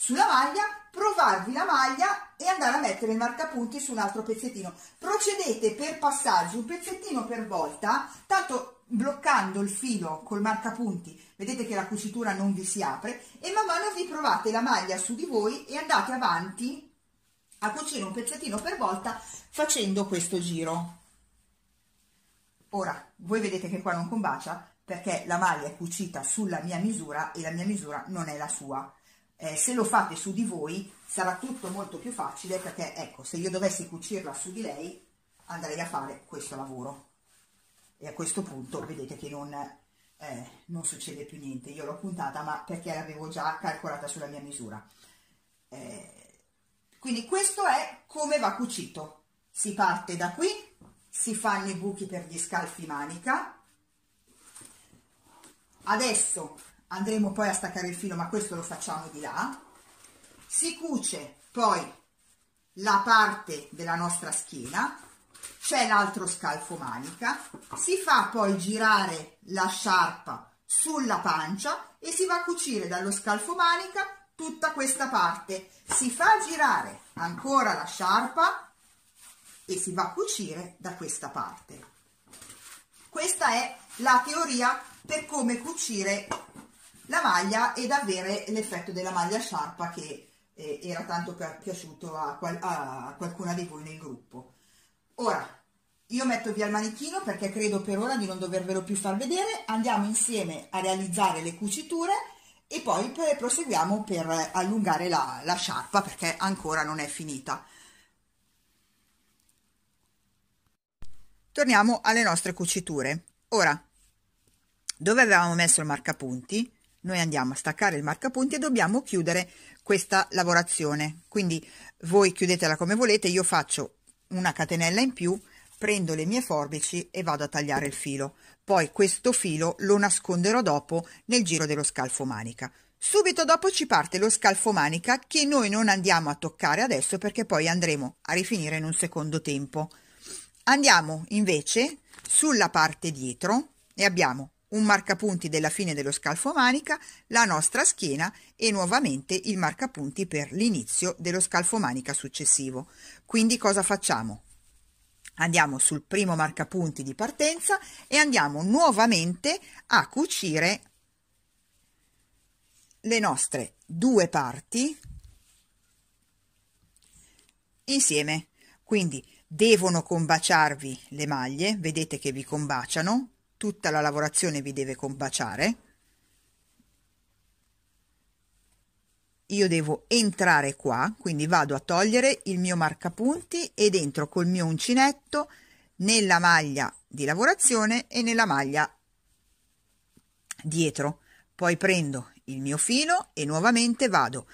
sulla maglia, provarvi la maglia e andare a mettere il marcapunti su un altro pezzettino. Procedete per passaggi, un pezzettino per volta, tanto bloccando il filo col marcapunti, vedete che la cucitura non vi si apre e man mano vi provate la maglia su di voi e andate avanti a cucire un pezzettino per volta facendo questo giro. Ora, voi vedete che qua non combacia perché la maglia è cucita sulla mia misura e la mia misura non è la sua eh, se lo fate su di voi sarà tutto molto più facile perché ecco se io dovessi cucirla su di lei andrei a fare questo lavoro e a questo punto vedete che non, eh, non succede più niente io l'ho puntata ma perché l'avevo già calcolata sulla mia misura eh, quindi questo è come va cucito si parte da qui si fanno i buchi per gli scalfi manica adesso andremo poi a staccare il filo ma questo lo facciamo di là si cuce poi la parte della nostra schiena c'è l'altro scalfo manica si fa poi girare la sciarpa sulla pancia e si va a cucire dallo scalfo manica tutta questa parte si fa girare ancora la sciarpa e si va a cucire da questa parte questa è la teoria per come cucire la maglia ed avere l'effetto della maglia sciarpa che eh, era tanto piaciuto a, qual a qualcuna di voi nel gruppo. Ora, io metto via il manichino perché credo per ora di non dovervelo più far vedere, andiamo insieme a realizzare le cuciture e poi proseguiamo per allungare la, la sciarpa perché ancora non è finita. Torniamo alle nostre cuciture. Ora, dove avevamo messo il marcapunti, noi andiamo a staccare il marcapunti e dobbiamo chiudere questa lavorazione. Quindi voi chiudetela come volete, io faccio una catenella in più, prendo le mie forbici e vado a tagliare il filo. Poi questo filo lo nasconderò dopo nel giro dello scalfo manica. Subito dopo ci parte lo scalfo manica che noi non andiamo a toccare adesso perché poi andremo a rifinire in un secondo tempo. Andiamo invece sulla parte dietro e abbiamo un marcapunti della fine dello scalfo manica, la nostra schiena e nuovamente il marcapunti per l'inizio dello scalfo manica successivo. Quindi cosa facciamo? Andiamo sul primo marcapunti di partenza e andiamo nuovamente a cucire le nostre due parti insieme. Quindi devono combaciarvi le maglie, vedete che vi combaciano, tutta la lavorazione vi deve combaciare. Io devo entrare qua, quindi vado a togliere il mio marcapunti ed entro col mio uncinetto nella maglia di lavorazione e nella maglia dietro. Poi prendo il mio filo e nuovamente vado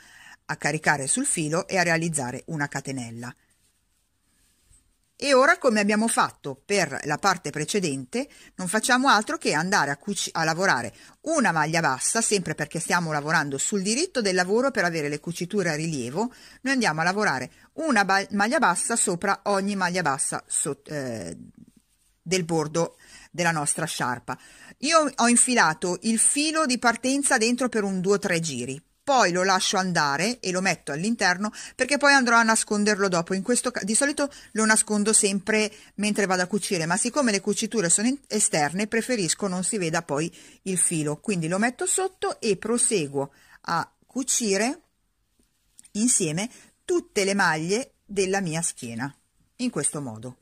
a caricare sul filo e a realizzare una catenella. E ora, come abbiamo fatto per la parte precedente, non facciamo altro che andare a, cuci- a lavorare una maglia bassa, sempre perché stiamo lavorando sul diritto del lavoro per avere le cuciture a rilievo, noi andiamo a lavorare una ba- maglia bassa sopra ogni maglia bassa so- eh, del bordo della nostra sciarpa. Io ho infilato il filo di partenza dentro per un 2-3 giri poi lo lascio andare e lo metto all'interno perché poi andrò a nasconderlo dopo. In questo caso di solito lo nascondo sempre mentre vado a cucire, ma siccome le cuciture sono esterne preferisco non si veda poi il filo. Quindi lo metto sotto e proseguo a cucire insieme tutte le maglie della mia schiena in questo modo.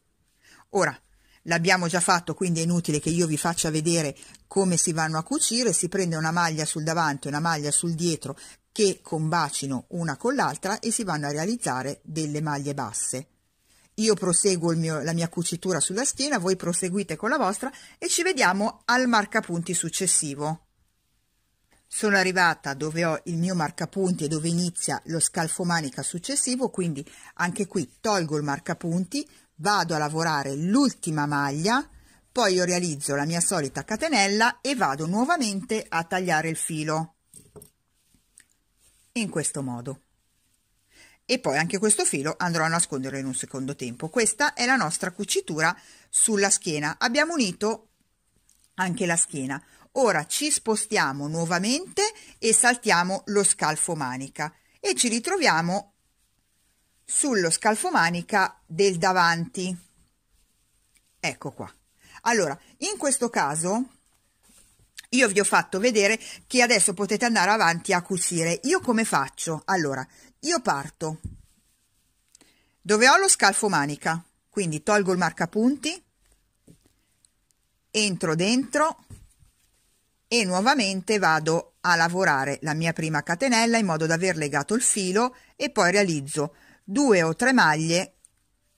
Ora l'abbiamo già fatto quindi è inutile che io vi faccia vedere come si vanno a cucire, si prende una maglia sul davanti e una maglia sul dietro che combacino una con l'altra e si vanno a realizzare delle maglie basse. Io proseguo mio, la mia cucitura sulla schiena, voi proseguite con la vostra e ci vediamo al marcapunti successivo. Sono arrivata dove ho il mio marcapunti e dove inizia lo scalfo manica successivo, quindi anche qui tolgo il marcapunti, vado a lavorare l'ultima maglia, poi io realizzo la mia solita catenella e vado nuovamente a tagliare il filo in questo modo e poi anche questo filo andrò a nasconderlo in un secondo tempo questa è la nostra cucitura sulla schiena abbiamo unito anche la schiena ora ci spostiamo nuovamente e saltiamo lo scalfo manica e ci ritroviamo sullo scalfomanica del davanti. Ecco qua. Allora, in questo caso io vi ho fatto vedere che adesso potete andare avanti a cucire. Io come faccio? Allora, io parto dove ho lo scalfomanica, quindi tolgo il marcapunti, entro dentro e nuovamente vado a lavorare la mia prima catenella in modo da aver legato il filo e poi realizzo due o tre maglie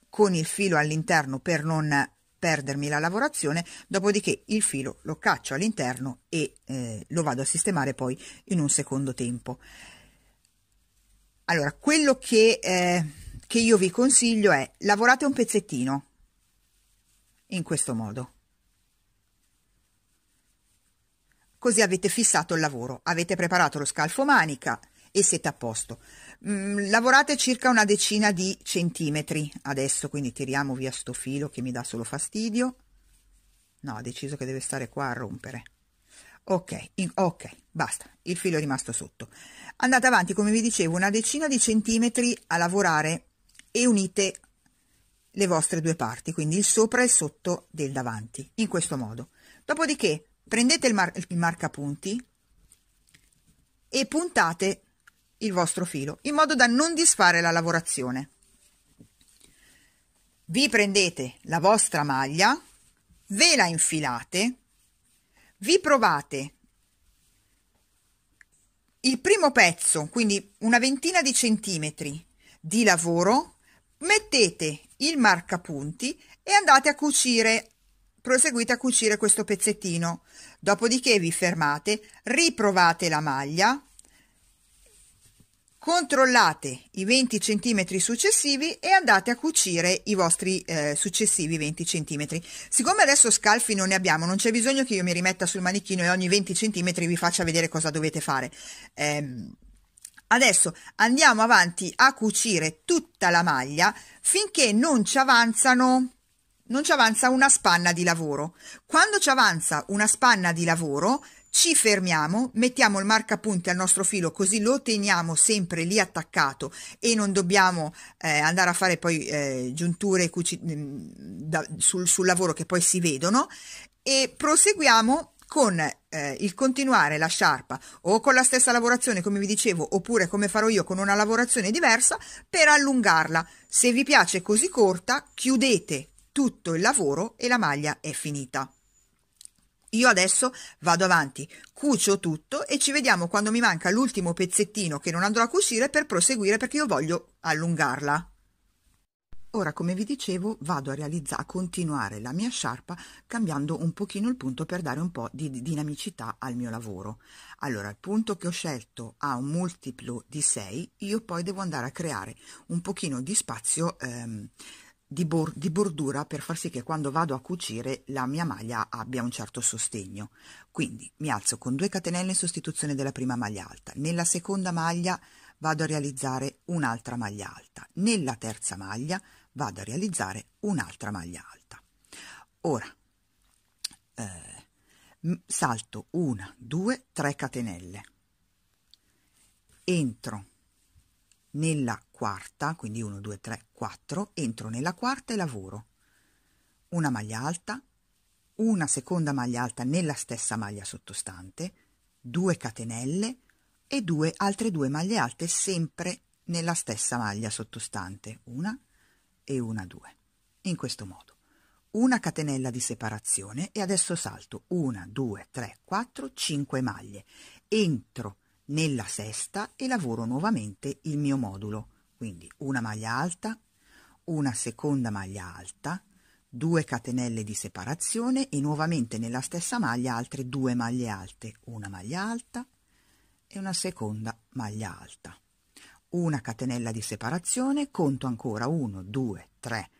con il filo all'interno per non perdermi la lavorazione, dopodiché il filo lo caccio all'interno e eh, lo vado a sistemare poi in un secondo tempo. Allora, quello che, eh, che io vi consiglio è lavorate un pezzettino in questo modo. Così avete fissato il lavoro, avete preparato lo scalfo manica e siete a posto mh, mm, lavorate circa una decina di centimetri adesso, quindi tiriamo via sto filo che mi dà solo fastidio. No, ha deciso che deve stare qua a rompere. Ok, in, ok, basta, il filo è rimasto sotto. Andate avanti, come vi dicevo, una decina di centimetri a lavorare e unite le vostre due parti, quindi il sopra e il sotto del davanti, in questo modo. Dopodiché prendete il, mar il marcapunti e puntate il vostro filo in modo da non disfare la lavorazione. Vi prendete la vostra maglia, ve la infilate, vi provate il primo pezzo, quindi una ventina di centimetri di lavoro, mettete il marcapunti e andate a cucire proseguite a cucire questo pezzettino. Dopodiché vi fermate, riprovate la maglia, controllate i 20 centimetri successivi e andate a cucire i vostri eh, successivi 20 centimetri. Siccome adesso scalfi non ne abbiamo, non c'è bisogno che io mi rimetta sul manichino e ogni 20 centimetri vi faccia vedere cosa dovete fare. Eh, adesso andiamo avanti a cucire tutta la maglia finché non ci avanzano non ci avanza una spanna di lavoro. Quando ci avanza una spanna di lavoro ci fermiamo, mettiamo il marcapunti al nostro filo così lo teniamo sempre lì attaccato e non dobbiamo eh, andare a fare poi eh, giunture mm, da, sul, sul, lavoro che poi si vedono e proseguiamo con eh, il continuare la sciarpa o con la stessa lavorazione come vi dicevo oppure come farò io con una lavorazione diversa per allungarla. Se vi piace così corta chiudete tutto il lavoro e la maglia è finita. Io adesso vado avanti, cucio tutto e ci vediamo quando mi manca l'ultimo pezzettino che non andrò a cucire per proseguire perché io voglio allungarla. Ora, come vi dicevo, vado a realizzare, a continuare la mia sciarpa cambiando un pochino il punto per dare un po' di dinamicità al mio lavoro. Allora, il punto che ho scelto ha un multiplo di 6, io poi devo andare a creare un pochino di spazio ehm, di, bor- di, bordura per far sì che quando vado a cucire la mia maglia abbia un certo sostegno. Quindi mi alzo con due catenelle in sostituzione della prima maglia alta. Nella seconda maglia vado a realizzare un'altra maglia alta. Nella terza maglia vado a realizzare un'altra maglia alta. Ora, eh, salto una, due, tre catenelle. Entro nella quarta, quindi 1, 2, 3, 4, entro nella quarta e lavoro. Una maglia alta, una seconda maglia alta nella stessa maglia sottostante, 2 catenelle e due, altre due maglie alte sempre nella stessa maglia sottostante, una e una, due. In questo modo. Una catenella di separazione e adesso salto 1, 2, 3, 4, 5 maglie. Entro nella sesta e lavoro nuovamente il mio modulo quindi una maglia alta, una seconda maglia alta, 2 catenelle di separazione e nuovamente nella stessa maglia altre due maglie alte, una maglia alta e una seconda maglia alta. Una catenella di separazione, conto ancora 1, 2, 3,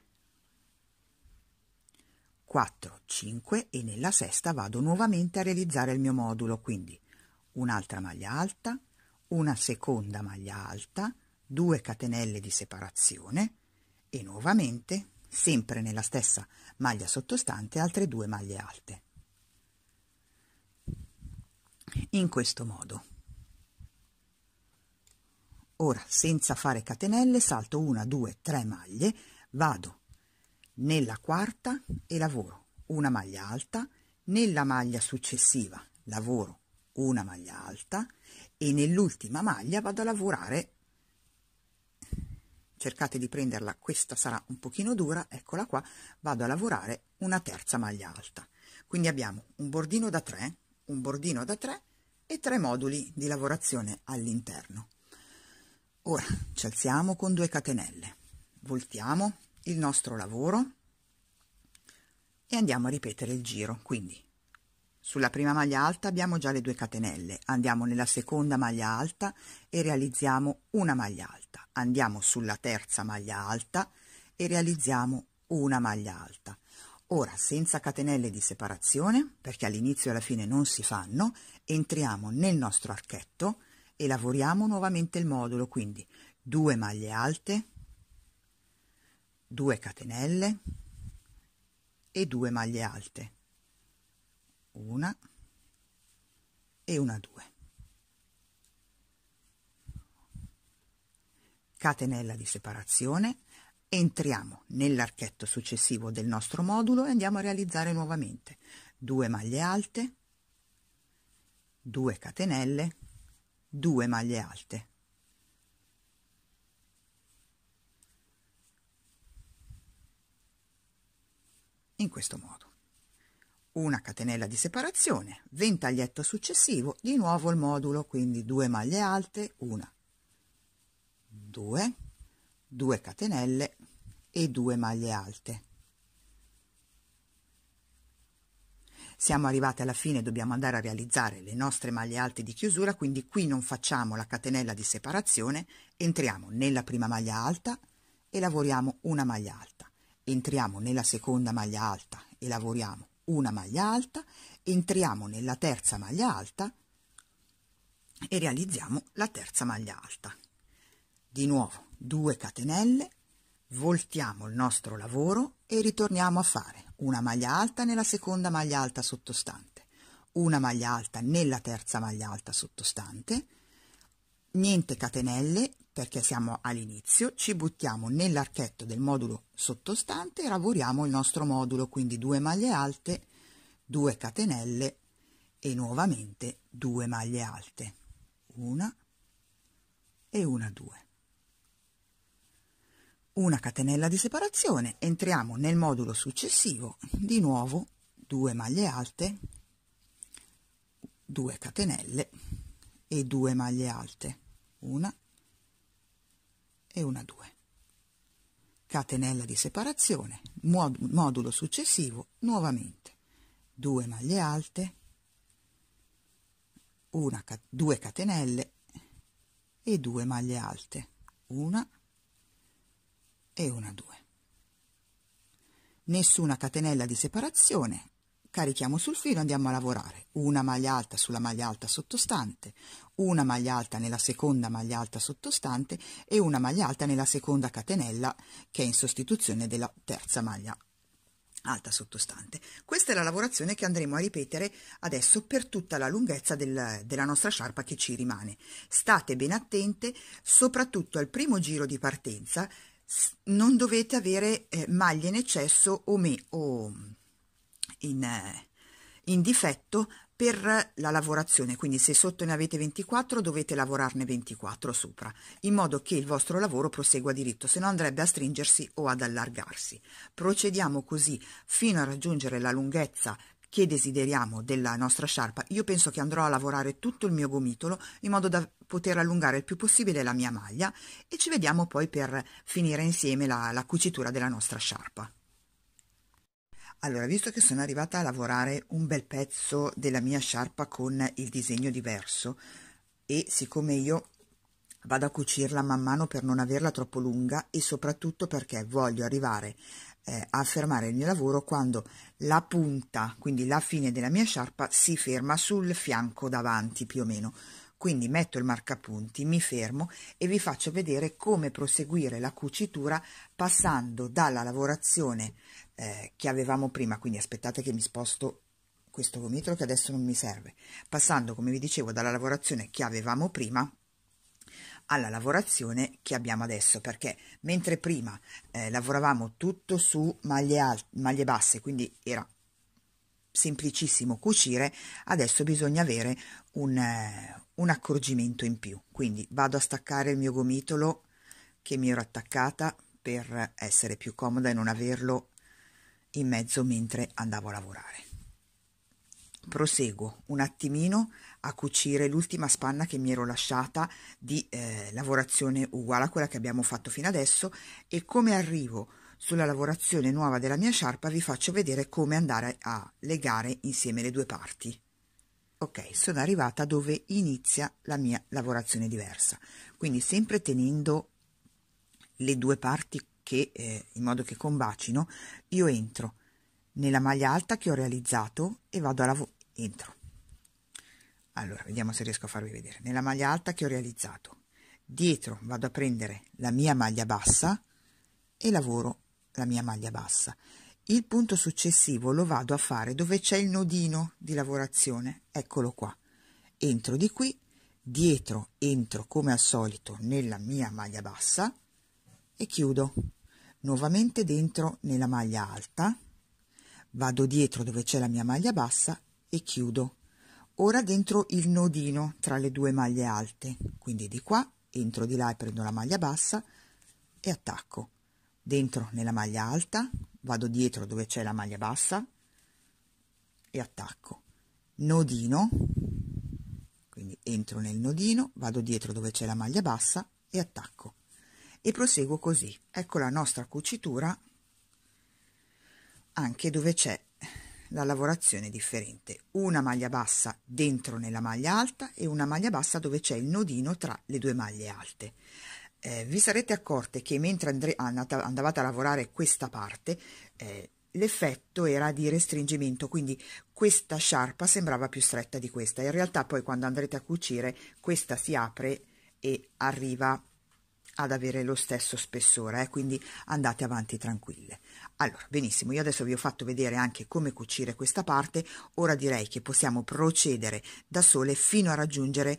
4, 5 e nella sesta vado nuovamente a realizzare il mio modulo, quindi un'altra maglia alta, una seconda maglia alta, due catenelle di separazione e nuovamente, sempre nella stessa maglia sottostante, altre due maglie alte. In questo modo. Ora, senza fare catenelle, salto una, due, tre maglie, vado nella quarta e lavoro una maglia alta, nella maglia successiva lavoro una maglia alta e nell'ultima maglia vado a lavorare cercate di prenderla, questa sarà un pochino dura, eccola qua, vado a lavorare una terza maglia alta. Quindi abbiamo un bordino da 3, un bordino da 3 e tre moduli di lavorazione all'interno. Ora ci alziamo con due catenelle, voltiamo il nostro lavoro e andiamo a ripetere il giro, quindi sulla prima maglia alta abbiamo già le due catenelle, andiamo nella seconda maglia alta e realizziamo una maglia alta, andiamo sulla terza maglia alta e realizziamo una maglia alta. Ora, senza catenelle di separazione, perché all'inizio e alla fine non si fanno, entriamo nel nostro archetto e lavoriamo nuovamente il modulo, quindi due maglie alte, due catenelle e due maglie alte una e una 2 catenella di separazione entriamo nell'archetto successivo del nostro modulo e andiamo a realizzare nuovamente due maglie alte 2 catenelle 2 maglie alte in questo modo una catenella di separazione, ventaglietto successivo, di nuovo il modulo, quindi due maglie alte, una, due, due catenelle e due maglie alte. Siamo arrivati alla fine, dobbiamo andare a realizzare le nostre maglie alte di chiusura, quindi qui non facciamo la catenella di separazione, entriamo nella prima maglia alta e lavoriamo una maglia alta, entriamo nella seconda maglia alta e lavoriamo una maglia alta, entriamo nella terza maglia alta e realizziamo la terza maglia alta. Di nuovo 2 catenelle, voltiamo il nostro lavoro e ritorniamo a fare una maglia alta nella seconda maglia alta sottostante, una maglia alta nella terza maglia alta sottostante, niente catenelle perché siamo all'inizio, ci buttiamo nell'archetto del modulo sottostante e lavoriamo il nostro modulo, quindi due maglie alte, 2 catenelle e nuovamente 2 maglie alte, una e una due. Una catenella di separazione, entriamo nel modulo successivo, di nuovo 2 maglie alte, 2 catenelle e 2 maglie alte una e una 2. Catenella di separazione, modulo successivo nuovamente 2 maglie alte, una, 2 catenelle e 2 maglie alte, una e una 2. Nessuna catenella di separazione, carichiamo sul filo e andiamo a lavorare. Una maglia alta sulla maglia alta sottostante, una maglia alta nella seconda maglia alta sottostante e una maglia alta nella seconda catenella che è in sostituzione della terza maglia alta sottostante. Questa è la lavorazione che andremo a ripetere adesso per tutta la lunghezza del, della nostra sciarpa che ci rimane. State ben attente, soprattutto al primo giro di partenza, non dovete avere eh, maglie in eccesso o, me, o in, eh, in difetto per la lavorazione, quindi se sotto ne avete 24 dovete lavorarne 24 sopra, in modo che il vostro lavoro prosegua diritto, se no andrebbe a stringersi o ad allargarsi. Procediamo così fino a raggiungere la lunghezza che desideriamo della nostra sciarpa. Io penso che andrò a lavorare tutto il mio gomitolo in modo da poter allungare il più possibile la mia maglia e ci vediamo poi per finire insieme la, la cucitura della nostra sciarpa. Allora, visto che sono arrivata a lavorare un bel pezzo della mia sciarpa con il disegno diverso e siccome io vado a cucirla man mano per non averla troppo lunga e soprattutto perché voglio arrivare eh, a fermare il mio lavoro quando la punta, quindi la fine della mia sciarpa, si ferma sul fianco davanti più o meno. Quindi metto il marcapunti, mi fermo e vi faccio vedere come proseguire la cucitura passando dalla lavorazione eh, che avevamo prima, quindi aspettate che mi sposto questo gomitolo che adesso non mi serve, passando come vi dicevo dalla lavorazione che avevamo prima alla lavorazione che abbiamo adesso perché mentre prima eh, lavoravamo tutto su maglie, alte, maglie basse quindi era semplicissimo cucire adesso bisogna avere un, eh, un accorgimento in più quindi vado a staccare il mio gomitolo che mi ero attaccata per essere più comoda e non averlo in mezzo mentre andavo a lavorare. Proseguo un attimino a cucire l'ultima spanna che mi ero lasciata di eh, lavorazione uguale a quella che abbiamo fatto fino adesso e come arrivo sulla lavorazione nuova della mia sciarpa vi faccio vedere come andare a legare insieme le due parti. Ok, sono arrivata dove inizia la mia lavorazione diversa, quindi sempre tenendo le due parti che, eh, in modo che combacino, io entro nella maglia alta che ho realizzato e vado a lavorare. Entro. Allora, vediamo se riesco a farvi vedere. Nella maglia alta che ho realizzato, dietro vado a prendere la mia maglia bassa e lavoro la mia maglia bassa. Il punto successivo lo vado a fare dove c'è il nodino di lavorazione, eccolo qua. Entro di qui, dietro entro come al solito nella mia maglia bassa e chiudo nuovamente dentro nella maglia alta, vado dietro dove c'è la mia maglia bassa e chiudo. Ora dentro il nodino tra le due maglie alte, quindi di qua entro di là e prendo la maglia bassa e attacco. Dentro nella maglia alta, vado dietro dove c'è la maglia bassa e attacco. Nodino, quindi entro nel nodino, vado dietro dove c'è la maglia bassa e attacco e proseguo così. Ecco la nostra cucitura anche dove c'è la lavorazione differente. Una maglia bassa dentro nella maglia alta e una maglia bassa dove c'è il nodino tra le due maglie alte. Eh, vi sarete accorte che mentre andre- andavate a lavorare questa parte, eh, l'effetto era di restringimento, quindi questa sciarpa sembrava più stretta di questa. In realtà poi quando andrete a cucire questa si apre e arriva a ad avere lo stesso spessore, eh? quindi andate avanti tranquille. Allora, benissimo, io adesso vi ho fatto vedere anche come cucire questa parte, ora direi che possiamo procedere da sole fino a raggiungere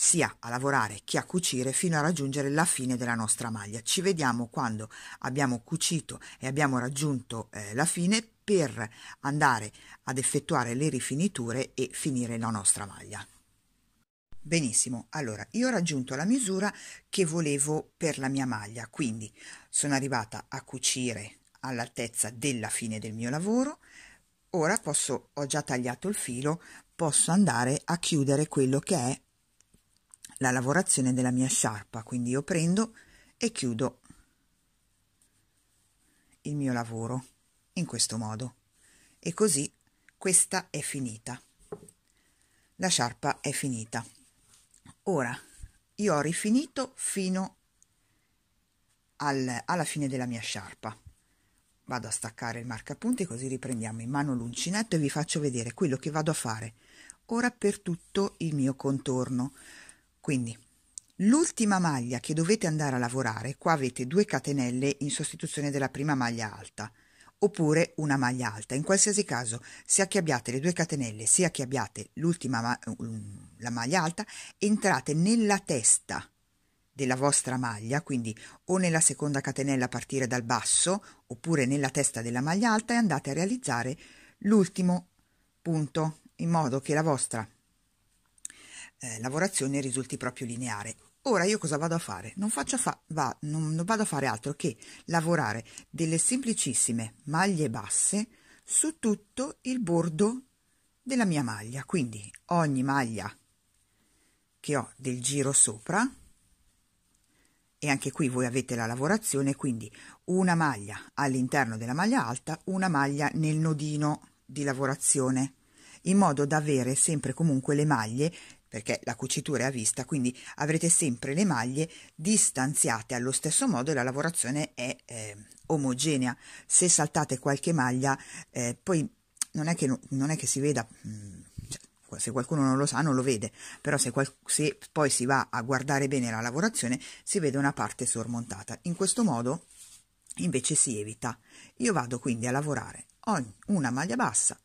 sia a lavorare che a cucire fino a raggiungere la fine della nostra maglia. Ci vediamo quando abbiamo cucito e abbiamo raggiunto eh, la fine per andare ad effettuare le rifiniture e finire la nostra maglia. Benissimo, allora io ho raggiunto la misura che volevo per la mia maglia, quindi sono arrivata a cucire all'altezza della fine del mio lavoro, ora posso, ho già tagliato il filo, posso andare a chiudere quello che è la lavorazione della mia sciarpa, quindi io prendo e chiudo il mio lavoro in questo modo e così questa è finita. La sciarpa è finita. Ora, io ho rifinito fino al, alla fine della mia sciarpa. Vado a staccare il marcapunti così riprendiamo in mano l'uncinetto e vi faccio vedere quello che vado a fare ora per tutto il mio contorno. Quindi l'ultima maglia che dovete andare a lavorare, qua avete due catenelle in sostituzione della prima maglia alta oppure una maglia alta. In qualsiasi caso, sia che abbiate le due catenelle, sia che abbiate l'ultima ma- la maglia alta, entrate nella testa della vostra maglia, quindi o nella seconda catenella a partire dal basso, oppure nella testa della maglia alta e andate a realizzare l'ultimo punto, in modo che la vostra eh, lavorazione risulti proprio lineare. Ora io cosa vado a fare? Non, fa- va, non, non vado a fare altro che lavorare delle semplicissime maglie basse su tutto il bordo della mia maglia, quindi ogni maglia ho del giro sopra e anche qui voi avete la lavorazione quindi una maglia all'interno della maglia alta una maglia nel nodino di lavorazione in modo da avere sempre comunque le maglie perché la cucitura è a vista quindi avrete sempre le maglie distanziate allo stesso modo e la lavorazione è eh, omogenea se saltate qualche maglia eh, poi non è che, non è che si veda mh, mm, se qualcuno non lo sa non lo vede, però se, qual- se poi si va a guardare bene la lavorazione si vede una parte sormontata. In questo modo invece si evita. Io vado quindi a lavorare ogni, una maglia bassa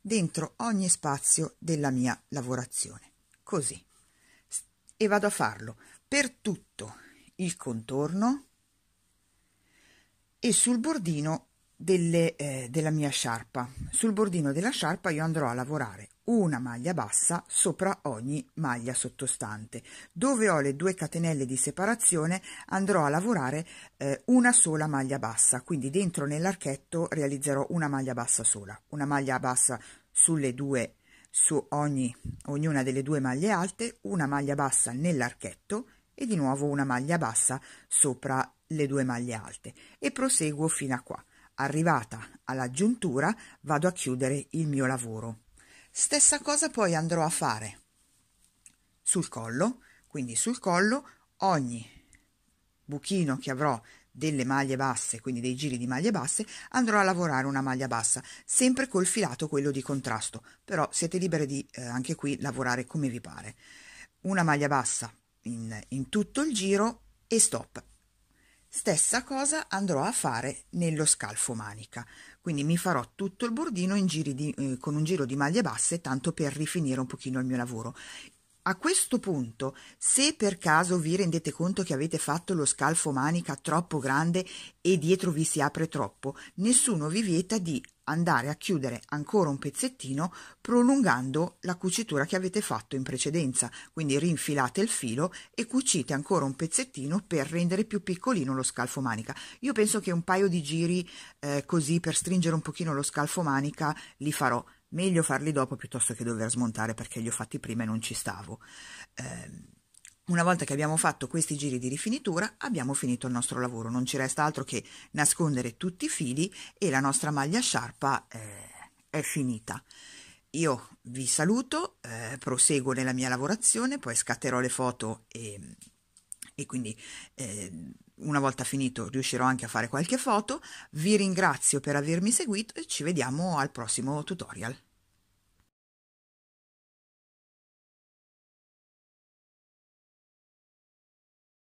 dentro ogni spazio della mia lavorazione, così. E vado a farlo per tutto il contorno e sul bordino delle, eh, della mia sciarpa. Sul bordino della sciarpa io andrò a lavorare una maglia bassa sopra ogni maglia sottostante. Dove ho le due catenelle di separazione andrò a lavorare eh, una sola maglia bassa, quindi dentro nell'archetto realizzerò una maglia bassa sola, una maglia bassa sulle due su ogni ognuna delle due maglie alte, una maglia bassa nell'archetto e di nuovo una maglia bassa sopra le due maglie alte e proseguo fino a qua. Arrivata alla giuntura vado a chiudere il mio lavoro. Stessa cosa poi andrò a fare sul collo, quindi sul collo ogni buchino che avrò delle maglie basse, quindi dei giri di maglie basse, andrò a lavorare una maglia bassa, sempre col filato quello di contrasto, però siete liberi di eh, anche qui lavorare come vi pare. Una maglia bassa in, in tutto il giro e stop. Stessa cosa andrò a fare nello scalfo manica, quindi mi farò tutto il bordino di, eh, con un giro di maglie basse tanto per rifinire un pochino il mio lavoro. A questo punto, se per caso vi rendete conto che avete fatto lo scalfo manica troppo grande e dietro vi si apre troppo, nessuno vi vieta di andare a chiudere ancora un pezzettino prolungando la cucitura che avete fatto in precedenza, quindi rinfilate il filo e cucite ancora un pezzettino per rendere più piccolino lo scalfo manica. Io penso che un paio di giri eh, così per stringere un pochino lo scalfo manica li farò, meglio farli dopo piuttosto che dover smontare perché li ho fatti prima e non ci stavo. Eh, una volta che abbiamo fatto questi giri di rifinitura abbiamo finito il nostro lavoro, non ci resta altro che nascondere tutti i fili e la nostra maglia sciarpa eh, è finita. Io vi saluto, eh, proseguo nella mia lavorazione, poi scatterò le foto e, e quindi eh, una volta finito riuscirò anche a fare qualche foto. Vi ringrazio per avermi seguito e ci vediamo al prossimo tutorial.